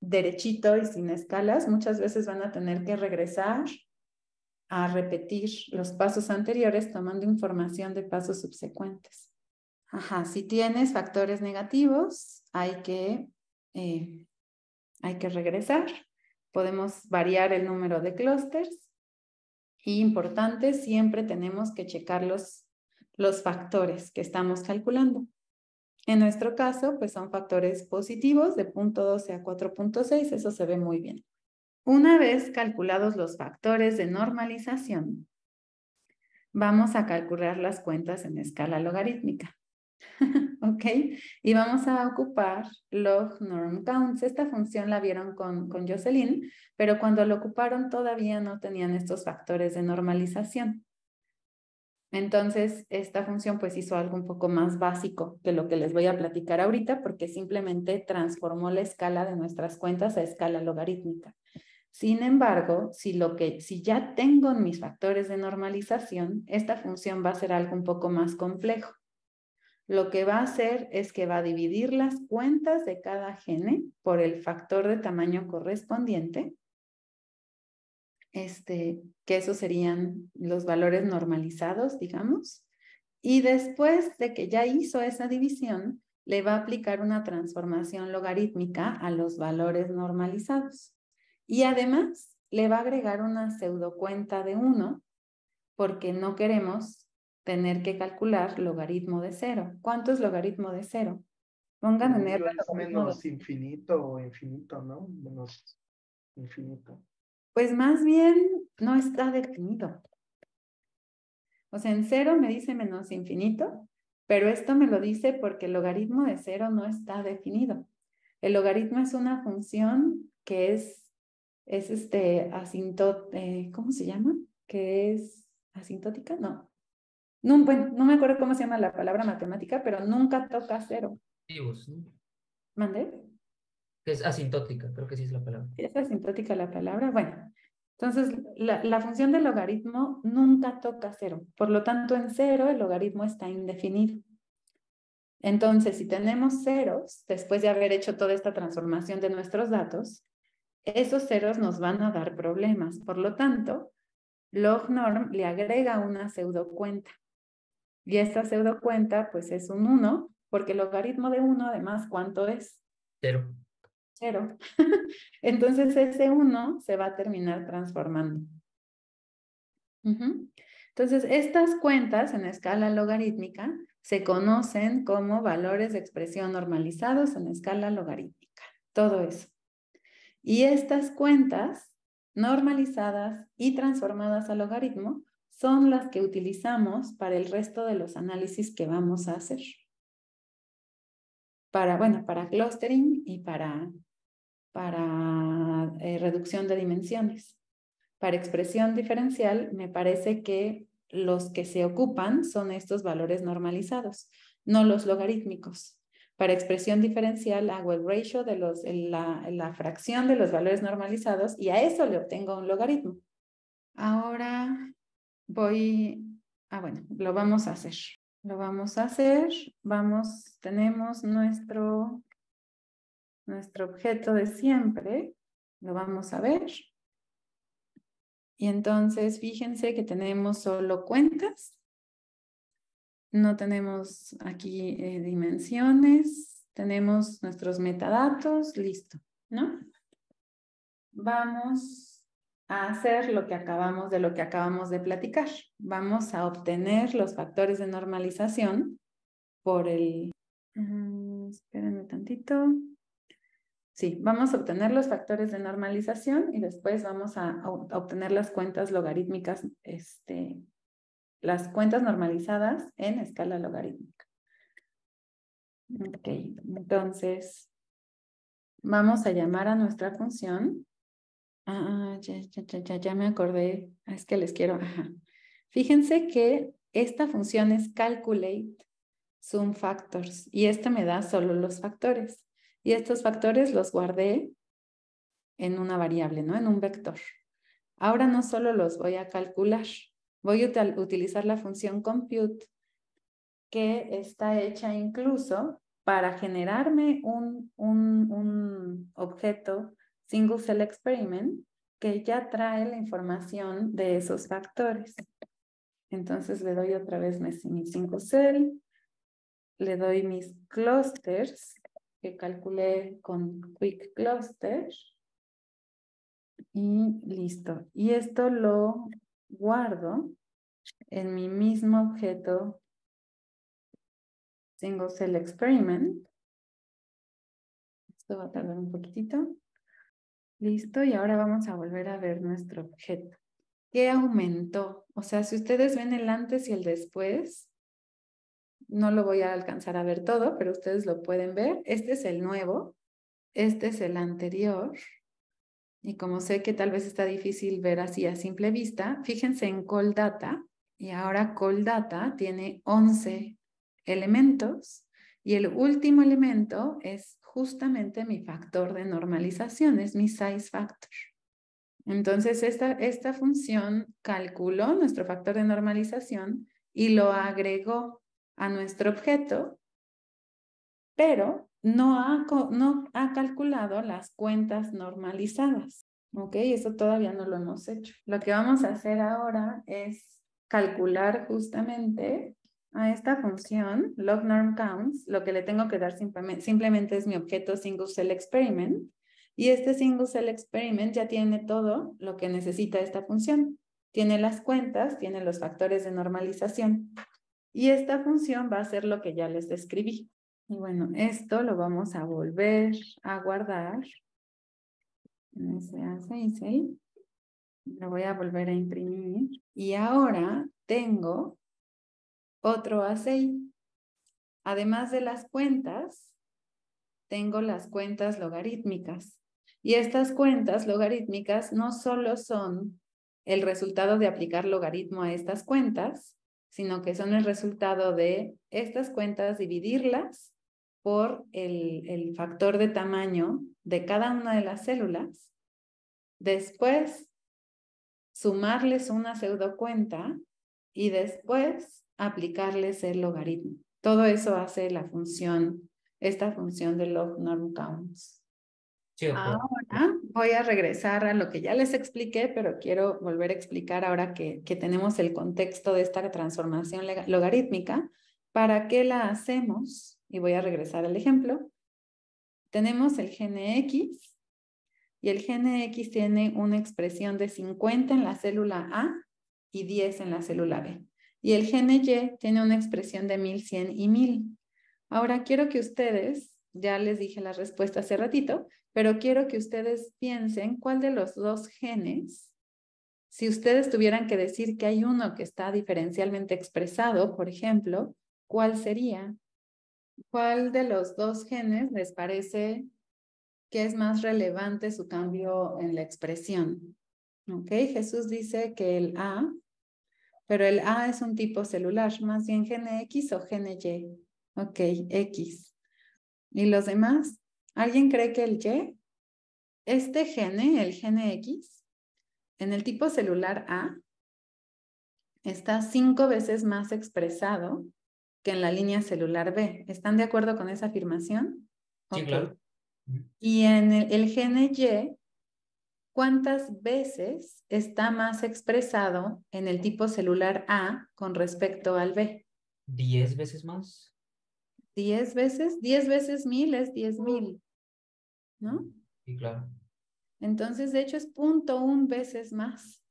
derechito y sin escalas. Muchas veces van a tener que regresar a repetir los pasos anteriores tomando información de pasos subsecuentes. Ajá, si tienes factores negativos, hay que, eh, hay que regresar. Podemos variar el número de clústeres. Y importante, siempre tenemos que checar los los factores que estamos calculando. En nuestro caso, pues son factores positivos de 0.12 a 4.6, eso se ve muy bien. Una vez calculados los factores de normalización, vamos a calcular las cuentas en escala logarítmica. ¿Ok? Y vamos a ocupar log norm counts. Esta función la vieron con, con Jocelyn, pero cuando la ocuparon todavía no tenían estos factores de normalización. Entonces, esta función pues hizo algo un poco más básico que lo que les voy a platicar ahorita porque simplemente transformó la escala de nuestras cuentas a escala logarítmica. Sin embargo, si, lo que, si ya tengo mis factores de normalización, esta función va a ser algo un poco más complejo. Lo que va a hacer es que va a dividir las cuentas de cada gene por el factor de tamaño correspondiente este, que esos serían los valores normalizados, digamos. Y después de que ya hizo esa división, le va a aplicar una transformación logarítmica a los valores normalizados. Y además le va a agregar una pseudocuenta de 1 porque no queremos tener que calcular logaritmo de 0. ¿Cuánto es logaritmo de 0? Pongan en el. Menos infinito o infinito, ¿no? Menos infinito. Pues más bien no está definido. O sea, en cero me dice menos infinito, pero esto me lo dice porque el logaritmo de cero no está definido. El logaritmo es una función que es, es este eh, ¿cómo se llama? Que es asintótica, no. No, no me acuerdo cómo se llama la palabra matemática, pero nunca toca cero. ¿Mandé? Es asintótica, creo que sí es la palabra. ¿Es asintótica la palabra? Bueno, entonces, la, función del logaritmo nunca toca cero. Por lo tanto, en cero el logaritmo está indefinido. Entonces, si tenemos ceros, después de haber hecho toda esta transformación de nuestros datos, esos ceros nos van a dar problemas. Por lo tanto, lognorm le agrega una pseudo cuenta Y esta pseudo cuenta pues es un 1, porque el logaritmo de 1, además, ¿cuánto es? Cero cero. Entonces ese uno se va a terminar transformando. Entonces, estas cuentas en escala logarítmica se conocen como valores de expresión normalizados en escala logarítmica. Todo eso. Y estas cuentas normalizadas y transformadas a logaritmo son las que utilizamos para el resto de los análisis que vamos a hacer. Para, bueno, para clustering y para para eh, reducción de dimensiones. Para expresión diferencial, me parece que los que se ocupan son estos valores normalizados, no los logarítmicos. Para expresión diferencial hago el ratio de los, la, la fracción de los valores normalizados y a eso le obtengo un logaritmo. Ahora voy, ah bueno, lo vamos a hacer. Lo vamos a hacer, vamos, tenemos nuestro nuestro objeto de siempre, lo vamos a ver. Y entonces fíjense que tenemos solo cuentas, no tenemos aquí eh, dimensiones, tenemos nuestros metadatos, listo, ¿no? Vamos a hacer lo que acabamos de lo que acabamos de platicar. Vamos a obtener los factores de normalización por el... Mm, espérenme tantito. Sí, vamos a obtener los factores de normalización y después vamos a, obtener las cuentas logarítmicas, este, las cuentas normalizadas en escala logarítmica. Ok, entonces vamos a llamar a nuestra función. Ah, ya, ya, ya, me acordé, ah, es que les quiero, Fíjense que esta función es calculate sum factors y este me da solo los factores. Y estos factores los guardé en una variable, ¿no? En un vector. Ahora no solo los voy a calcular, voy a utilizar la función compute que está hecha incluso para generarme un, un objeto single cell experiment que ya trae la información de esos factores. Entonces le doy otra vez mi single cell, le doy mis clusters calculé con Quick Cluster. Y listo. Y esto lo guardo en mi mismo objeto Single Cell Experiment. Esto va a tardar un poquitito. Listo, y ahora vamos a volver a ver nuestro objeto. ¿Qué aumentó? O sea, si ustedes ven el antes y el después, no lo voy a alcanzar a ver todo, pero ustedes lo pueden ver. Este es el nuevo, este es el anterior. Y como sé que tal vez está difícil ver así a simple vista, fíjense en Call Data. Y ahora Call Data tiene 11 elementos. Y el último elemento es justamente mi factor de normalización, es mi size factor. Entonces, esta, esta función calculó nuestro factor de normalización y lo agregó a nuestro objeto, pero no ha, no ha calculado las cuentas normalizadas. ¿Ok? Eso todavía no lo hemos hecho. Lo que vamos a hacer ahora es calcular justamente a esta función, log counts, lo que le tengo que dar simplemente, simplemente es mi objeto single cell experiment. Y este single cell experiment ya tiene todo lo que necesita esta función. Tiene las cuentas, tiene los factores de normalización. Y esta función va a ser lo que ya les describí. Y bueno, esto lo vamos a volver a guardar. A6 Lo voy a volver a imprimir. Y ahora tengo otro A6. Además de las cuentas, tengo las cuentas logarítmicas. Y estas cuentas logarítmicas no solo son el resultado de aplicar logaritmo a estas cuentas, sino que son el resultado de estas cuentas dividirlas por el, factor de tamaño de cada una de las células, después sumarles una pseudo cuenta y después aplicarles el logaritmo. Todo eso hace la función, esta función de log norm counts. Ahora voy a regresar a lo que ya les expliqué, pero quiero volver a explicar ahora que, que tenemos el contexto de esta transformación logarítmica, ¿para qué la hacemos? Y voy a regresar al ejemplo. Tenemos el gene X y el gene X tiene una expresión de 50 en la célula A y 10 en la célula B. Y el gene Y tiene una expresión de 1100 y 1000. Ahora quiero que ustedes ya les dije la respuesta hace ratito, pero quiero que ustedes piensen cuál de los dos genes, si ustedes tuvieran que decir que hay uno que está diferencialmente expresado, por ejemplo, ¿cuál sería? ¿Cuál de los dos genes les parece que es más relevante su cambio en la expresión? ¿Ok? Jesús dice que el A, pero el A es un tipo celular, más bien gene X o gene Y. Ok, X. ¿Y los demás? ¿Alguien cree que el Y? Este gene, el gene X, en el tipo celular A, está cinco veces más expresado que en la línea celular B. ¿Están de acuerdo con esa afirmación? Sí, claro. Y en el, el gene Y, ¿cuántas veces está más expresado en el tipo celular A con respecto al B? Diez veces más. 10 veces, 10 veces mil es 10 mil, ¿no? Sí, claro. Entonces, de hecho, es punto un veces más.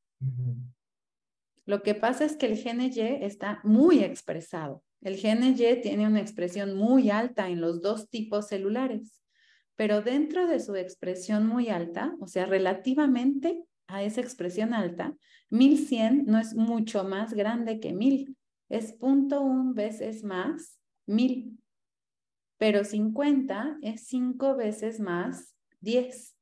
Lo que pasa es que el gene Y está muy expresado. El gene Y tiene una expresión muy alta en los dos tipos celulares, pero dentro de su expresión muy alta, o sea, relativamente a esa expresión alta, 1100 no es mucho más grande que 1000, es punto un veces más 1000 pero 50 es 5 veces más 10.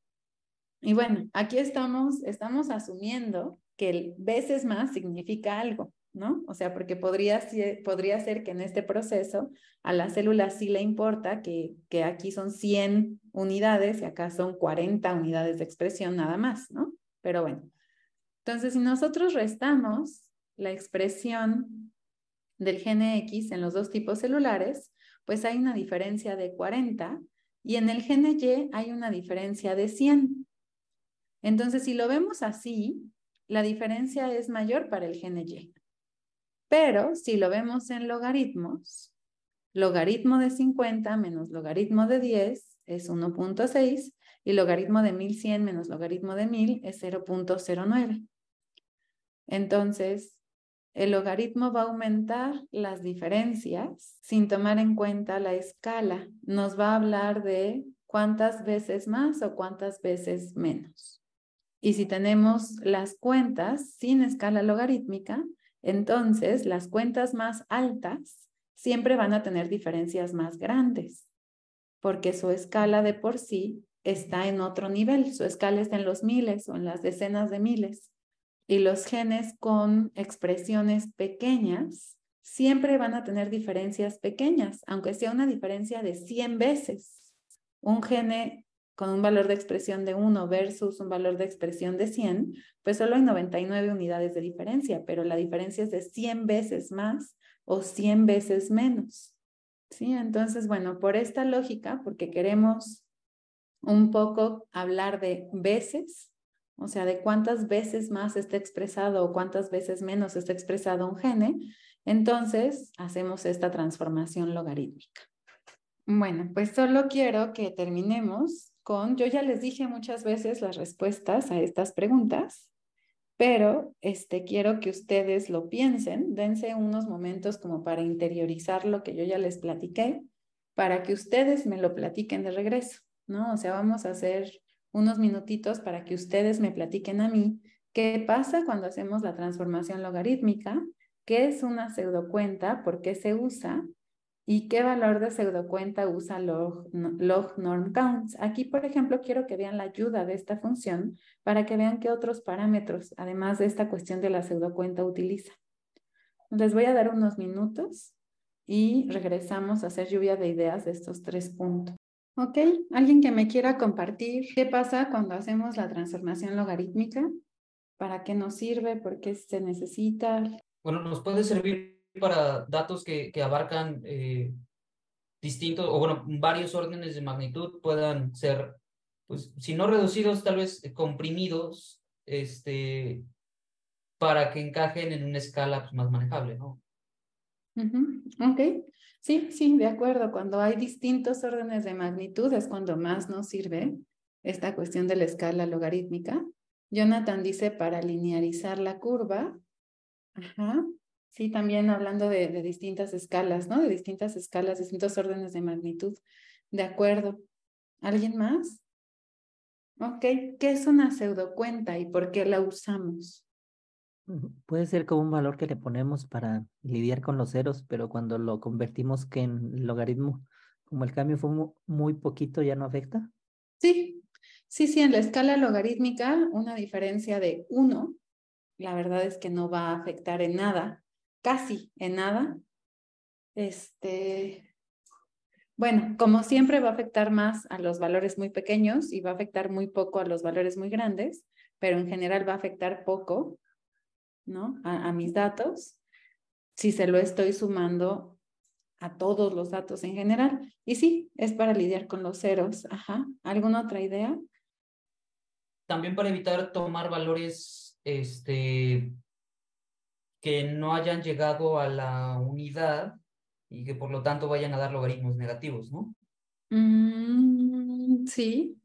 Y bueno, aquí estamos, estamos asumiendo que el veces más significa algo, ¿no? O sea, porque podría, podría ser que en este proceso a la célula sí le importa que, que aquí son 100 unidades y acá son 40 unidades de expresión nada más, ¿no? Pero bueno, entonces si nosotros restamos la expresión del gene X en los dos tipos celulares, pues hay una diferencia de 40 y en el GNY hay una diferencia de 100. Entonces, si lo vemos así, la diferencia es mayor para el GNY. Pero si lo vemos en logaritmos, logaritmo de 50 menos logaritmo de 10 es 1.6 y logaritmo de 1100 menos logaritmo de 1000 es 0.09. Entonces, el logaritmo va a aumentar las diferencias sin tomar en cuenta la escala. Nos va a hablar de cuántas veces más o cuántas veces menos. Y si tenemos las cuentas sin escala logarítmica, entonces las cuentas más altas siempre van a tener diferencias más grandes, porque su escala de por sí está en otro nivel, su escala está en los miles o en las decenas de miles y los genes con expresiones pequeñas siempre van a tener diferencias pequeñas, aunque sea una diferencia de 100 veces. Un gene con un valor de expresión de 1 versus un valor de expresión de 100, pues solo hay 99 unidades de diferencia, pero la diferencia es de 100 veces más o 100 veces menos. ¿Sí? Entonces, bueno, por esta lógica, porque queremos un poco hablar de veces, o sea, de cuántas veces más está expresado o cuántas veces menos está expresado un gene, entonces hacemos esta transformación logarítmica. Bueno, pues solo quiero que terminemos con, yo ya les dije muchas veces las respuestas a estas preguntas, pero este, quiero que ustedes lo piensen, dense unos momentos como para interiorizar lo que yo ya les platiqué, para que ustedes me lo platiquen de regreso, ¿no? O sea, vamos a hacer unos minutitos para que ustedes me platiquen a mí qué pasa cuando hacemos la transformación logarítmica, qué es una pseudocuenta, por qué se usa y qué valor de pseudocuenta usa log, log norm counts. Aquí, por ejemplo, quiero que vean la ayuda de esta función para que vean qué otros parámetros, además de esta cuestión de la pseudocuenta, utiliza. Les voy a dar unos minutos y regresamos a hacer lluvia de ideas de estos tres puntos. Ok, alguien que me quiera compartir qué pasa cuando hacemos la transformación logarítmica, para qué nos sirve, por qué se necesita. Bueno, nos puede servir para datos que, que abarcan eh, distintos, o bueno, varios órdenes de magnitud puedan ser, pues, si no reducidos, tal vez comprimidos, este, para que encajen en una escala pues, más manejable, ¿no? Ok. Sí, sí, de acuerdo. Cuando hay distintos órdenes de magnitud es cuando más nos sirve esta cuestión de la escala logarítmica. Jonathan dice para linearizar la curva. Ajá. Sí, también hablando de, distintas escalas, ¿no? De distintas escalas, distintos órdenes de magnitud. De acuerdo. ¿Alguien más? Ok, ¿qué es una pseudocuenta y por qué la usamos? Puede ser como un valor que le ponemos para lidiar con los ceros, pero cuando lo convertimos que en logaritmo, como el cambio fue muy poquito, ¿ya no afecta? Sí, sí, sí, en la escala logarítmica, una diferencia de 1, la verdad es que no va a afectar en nada, casi en nada. Este, bueno, como siempre va a afectar más a los valores muy pequeños y va a afectar muy poco a los valores muy grandes, pero en general va a afectar poco ¿no? A, mis datos, si se lo estoy sumando a todos los datos en general. Y sí, es para lidiar con los ceros. Ajá. ¿Alguna otra idea? También para evitar tomar valores este, que no hayan llegado a la unidad y que por lo tanto vayan a dar logaritmos negativos, ¿no? Mm, sí,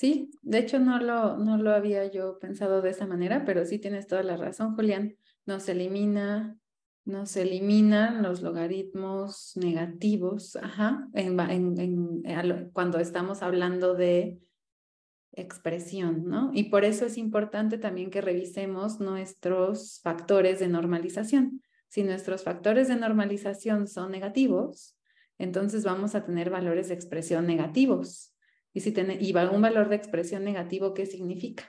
Sí, de hecho no lo, no lo había yo pensado de esa manera, pero sí tienes toda la razón, Julián. Nos elimina, nos eliminan los logaritmos negativos, ajá, eh, cuando estamos hablando de expresión, ¿no? Y por eso es importante también que revisemos nuestros factores de normalización. Si nuestros factores de normalización son negativos, entonces vamos a tener valores de expresión negativos. Y si tiene, y un valor de expresión negativo, ¿qué significa?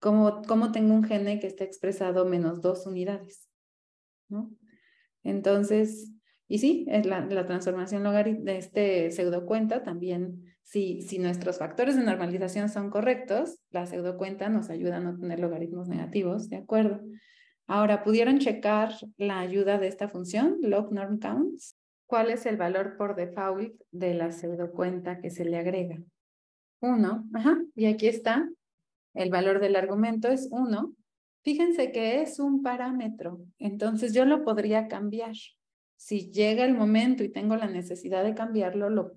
¿Cómo, tengo un gene que está expresado menos dos unidades? Entonces, y sí, es la, transformación de este pseudocuenta también, si, si nuestros factores de normalización son correctos, la cuenta nos ayuda a no tener logaritmos negativos, ¿de acuerdo? Ahora, ¿pudieron checar la ayuda de esta función, log norm counts? cuál es el valor por default de la pseudocuenta que se le agrega. 1, y aquí está, el valor del argumento es 1. Fíjense que es un parámetro, entonces yo lo podría cambiar. Si llega el momento y tengo la necesidad de cambiarlo, lo,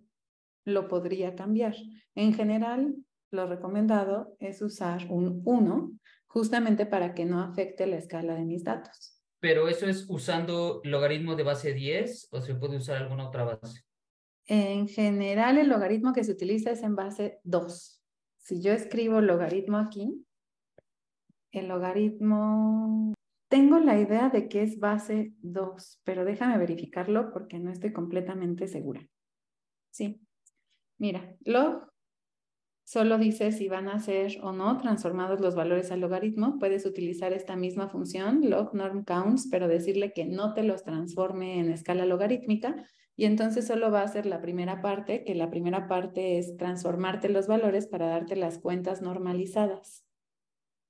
lo podría cambiar. En general, lo recomendado es usar un 1 justamente para que no afecte la escala de mis datos pero eso es usando logaritmo de base 10 o se puede usar alguna otra base. En general, el logaritmo que se utiliza es en base 2. Si yo escribo logaritmo aquí, el logaritmo... Tengo la idea de que es base 2, pero déjame verificarlo porque no estoy completamente segura. Sí. Mira, log Solo dice si van a ser o no transformados los valores al logaritmo. Puedes utilizar esta misma función, log norm counts, pero decirle que no te los transforme en escala logarítmica. Y entonces solo va a ser la primera parte, que la primera parte es transformarte los valores para darte las cuentas normalizadas.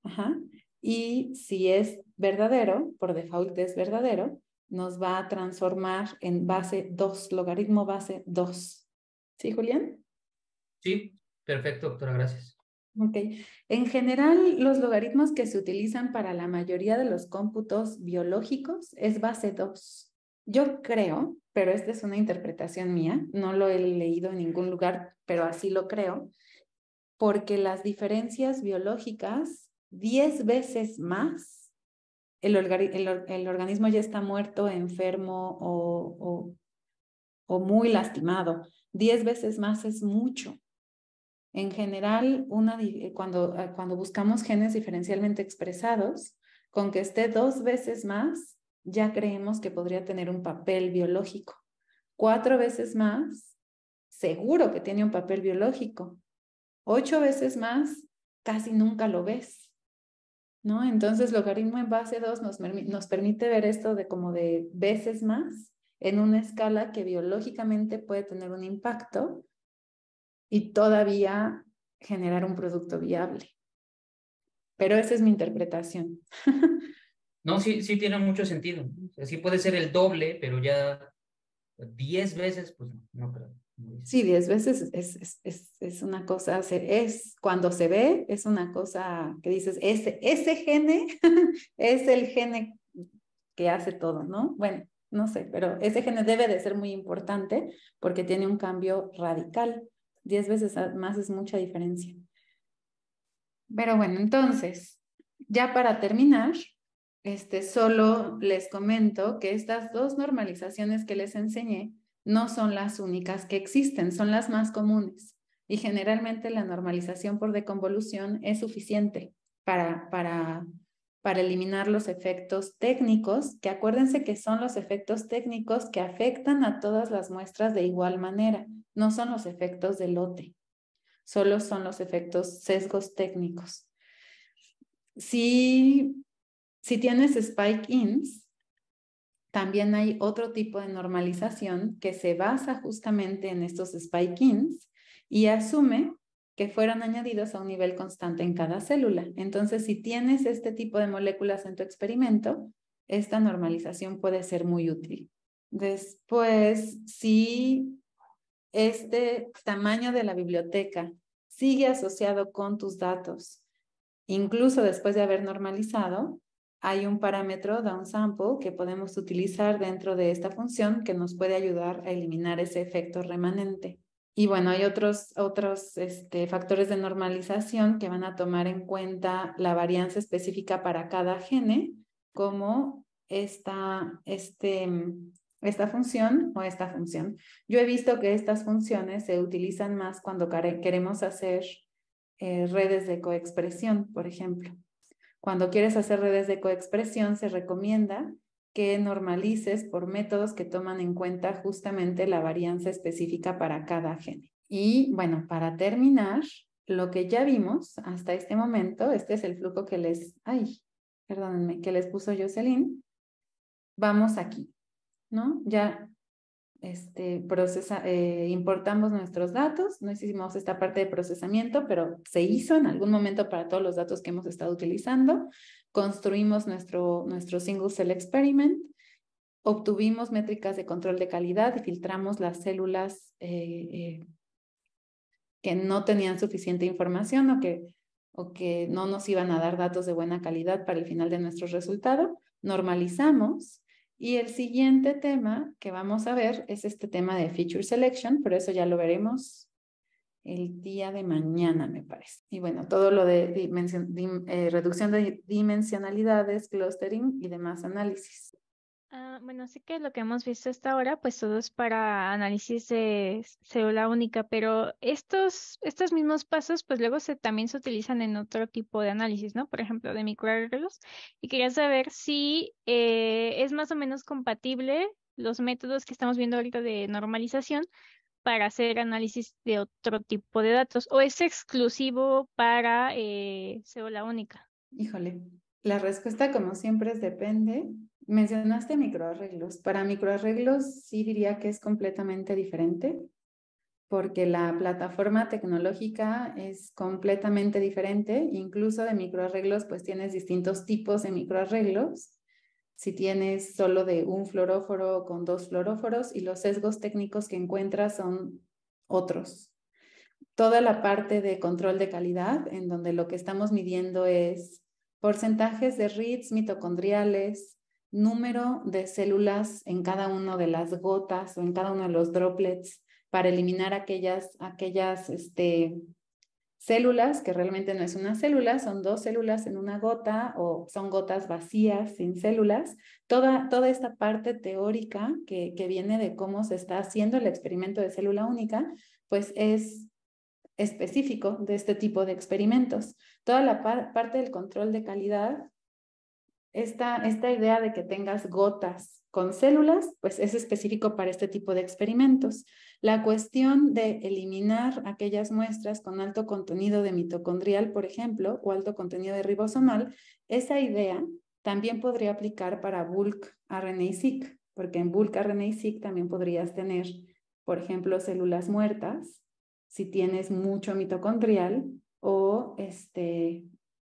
Ajá. Y si es verdadero, por default es verdadero, nos va a transformar en base 2, logaritmo base 2. ¿Sí, Julián? Sí, Perfecto, doctora, gracias. Ok. En general, los logaritmos que se utilizan para la mayoría de los cómputos biológicos es base 2. Yo creo, pero esta es una interpretación mía, no lo he leído en ningún lugar, pero así lo creo, porque las diferencias biológicas 10 veces más, el, organismo ya está muerto, enfermo o, o muy lastimado. 10 veces más es mucho. En general, eh, cuando, eh, cuando buscamos genes diferencialmente expresados, con que esté dos veces más, ya creemos que podría tener un papel biológico. Cuatro veces más, seguro que tiene un papel biológico. Ocho veces más, casi nunca lo ves. ¿No? Entonces, logaritmo en base 2 nos, nos permite ver esto de como de veces más en una escala que biológicamente puede tener un impacto, y todavía generar un producto viable. Pero esa es mi interpretación. No, sí, sí tiene mucho sentido. Así puede ser el doble, pero ya diez veces, pues no creo. Sí, diez veces es, una cosa, es cuando se ve, es una cosa que dices, ese, ese gene es el gene que hace todo, ¿no? Bueno, no sé, pero ese gene debe de ser muy importante porque tiene un cambio radical 10 veces más es mucha diferencia. Pero bueno, entonces, ya para terminar, este, solo les comento que estas dos normalizaciones que les enseñé no son las únicas que existen, son las más comunes. Y generalmente la normalización por deconvolución es suficiente para, para para eliminar los efectos técnicos, que acuérdense que son los efectos técnicos que afectan a todas las muestras de igual manera, no son los efectos de lote, solo son los efectos sesgos técnicos. Si, si tienes spike ins, también hay otro tipo de normalización que se basa justamente en estos spike ins y asume que fueron añadidos a un nivel constante en cada célula. Entonces, si tienes este tipo de moléculas en tu experimento, esta normalización puede ser muy útil. Después, si este tamaño de la biblioteca sigue asociado con tus datos, incluso después de haber normalizado, hay un parámetro downsample que podemos utilizar dentro de esta función que nos puede ayudar a eliminar ese efecto remanente. Y bueno, hay otros, otros este, factores de normalización que van a tomar en cuenta la varianza específica para cada gene, como esta, este, mm, esta función o esta función. Yo he visto que estas funciones se utilizan más cuando queremos hacer eh, redes de coexpresión, por ejemplo. Cuando quieres hacer redes de coexpresión, se recomienda que normalices por métodos que toman en cuenta justamente la varianza específica para cada gen. Y bueno, para terminar, lo que ya vimos hasta este momento, este es el flujo que les, ay, perdónenme, que les puso Jocelyn. Vamos aquí, ¿no? Ya este, procesa, eh, importamos nuestros datos, no hicimos esta parte de procesamiento, pero se hizo en algún momento para todos los datos que hemos estado utilizando construimos nuestro, nuestro single cell experiment, obtuvimos métricas de control de calidad y filtramos las células eh, eh, que no tenían suficiente información o que, o que no nos iban a dar datos de buena calidad para el final de nuestro resultado. Normalizamos y el siguiente tema que vamos a ver es este tema de feature selection, por eso ya lo veremos el día de mañana, me parece. Y bueno, todo lo de eh, reducción de dimensionalidades, clustering y demás análisis. Ah, bueno, sí que lo que hemos visto hasta ahora, pues todo es para análisis de célula única, pero estos, estos mismos pasos, pues luego se, también se utilizan en otro tipo de análisis, ¿no? Por ejemplo, de microarreglos. Y quería saber si eh, es más o menos compatible los métodos que estamos viendo ahorita de normalización para hacer análisis de otro tipo de datos o es exclusivo para eh, e la única? Híjole, la respuesta como siempre es depende. Mencionaste microarreglos. Para microarreglos sí diría que es completamente diferente porque la plataforma tecnológica es completamente diferente. Incluso de microarreglos, pues tienes distintos tipos de microarreglos si tienes solo de un fluoróforo o con dos fluoróforos y los sesgos técnicos que encuentras son otros. Toda la parte de control de calidad, en donde lo que estamos midiendo es porcentajes de reads mitocondriales, número de células en cada una de las gotas o en cada uno de los droplets para eliminar aquellas, aquellas este, células, que realmente no es una célula, son dos células en una gota o son gotas vacías sin células. Toda, esta parte teórica que, viene de cómo se está haciendo el experimento de célula única, pues es específico de este tipo de experimentos. Toda la parte del control de calidad, esta idea de que tengas gotas con células, pues es específico para este tipo de experimentos. La cuestión de eliminar aquellas muestras con alto contenido de mitocondrial, por ejemplo, o alto contenido de ribosomal, esa idea también podría aplicar para bulk RNA-seq, porque en bulk RNA-seq también podrías tener, por ejemplo, células muertas, si tienes mucho mitocondrial o este,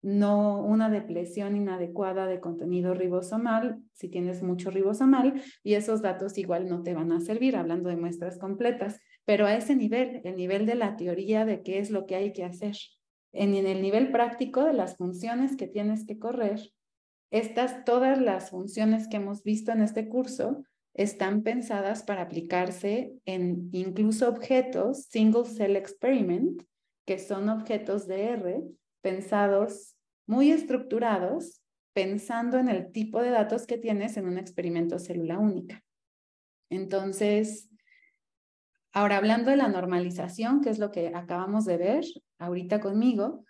no una depresión inadecuada de contenido ribosomal, si tienes mucho ribosomal, y esos datos igual no te van a servir hablando de muestras completas, pero a ese nivel, el nivel de la teoría de qué es lo que hay que hacer, en, el nivel práctico de las funciones que tienes que correr, estas, todas las funciones que hemos visto en este curso, están pensadas para aplicarse en incluso objetos, single cell experiment, que son objetos de R, pensados muy estructurados pensando en el tipo de datos que tienes en un experimento célula única. Entonces, ahora hablando de la normalización, que es lo que acabamos de ver ahorita conmigo,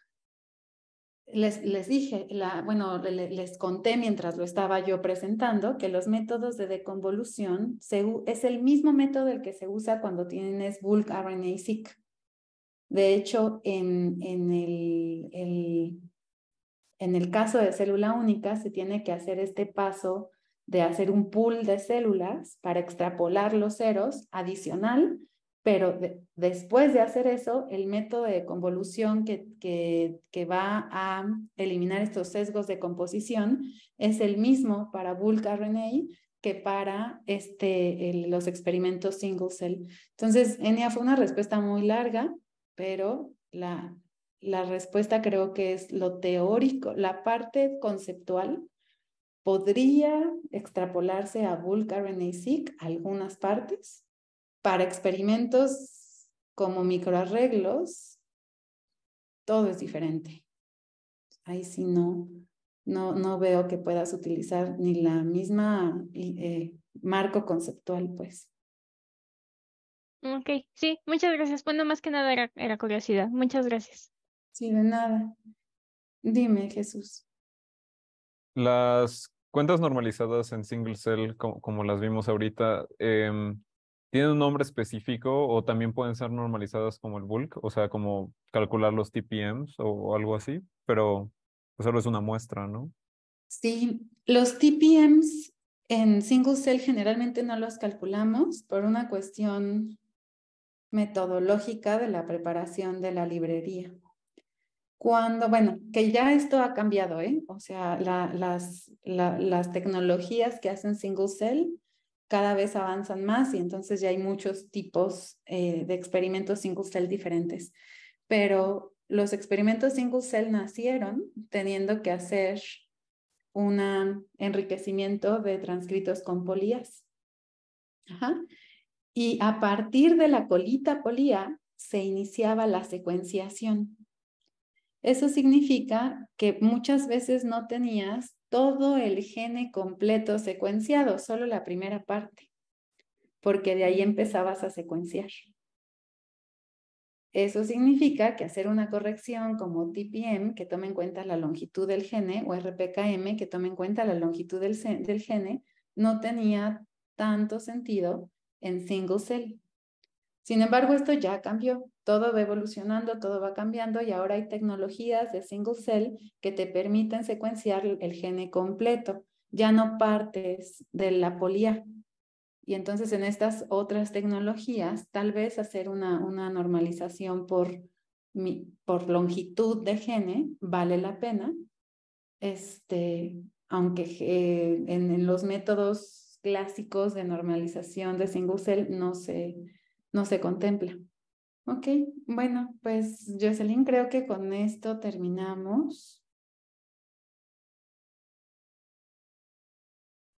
les, les dije, la, bueno, les, conté mientras lo estaba yo presentando, que los métodos de deconvolución es el mismo método el que se usa cuando tienes bulk RNA-seq. De hecho, en, en el en el caso de célula única, se tiene que hacer este paso de hacer un pool de células para extrapolar los ceros adicional, pero después de hacer eso, el método de convolución que, que, va a eliminar estos sesgos de composición es el mismo para bulk RNA que para este, los experimentos single cell. Entonces, Enia fue una respuesta muy larga, pero la, la respuesta creo que es lo teórico, la parte conceptual podría extrapolarse a Vulcan rna algunas partes para experimentos como microarreglos todo es diferente. Ahí sí no, no, no veo que puedas utilizar ni la misma eh, marco conceptual, pues. Ok, sí, muchas gracias. Bueno, más que nada era curiosidad. Muchas gracias. Sí, de nada. Dime, Jesús. Las cuentas normalizadas en single cell, como, las vimos ahorita, em, ¿tienen un nombre específico o también pueden ser normalizadas como el bulk? O sea, como calcular los TPMs o algo así, pero solo es una muestra, ¿no? Sí, los TPMs en single cell generalmente no los calculamos por una cuestión metodológica de la preparación de la librería cuando, bueno, que ya esto ha cambiado, ¿eh? O sea, las, tecnologías que hacen single cell cada vez avanzan más y entonces ya hay muchos tipos eh, de experimentos single cell diferentes. Pero los experimentos single cell nacieron teniendo que hacer un enriquecimiento de transcritos con polías. Y a partir de la colita polía se iniciaba la secuenciación. Eso significa que muchas veces no tenías todo el gene completo secuenciado, solo la primera parte, porque de ahí empezabas a secuenciar. Eso significa que hacer una corrección como TPM, que tome en cuenta la longitud del gene, o RPKM, que tome en cuenta la longitud del, del gene, no tenía tanto sentido en single cell. Sin embargo, esto ya cambió. Todo va evolucionando, todo va cambiando y ahora hay tecnologías de single cell que te permiten secuenciar el gene completo, ya no partes de la polía. Y entonces en estas otras tecnologías, tal vez hacer una, una normalización por, por longitud de gene vale la pena, este, aunque eh, en, los métodos clásicos de normalización de single cell no se no se contempla. Ok, bueno, pues Jocelyn, creo que con esto terminamos.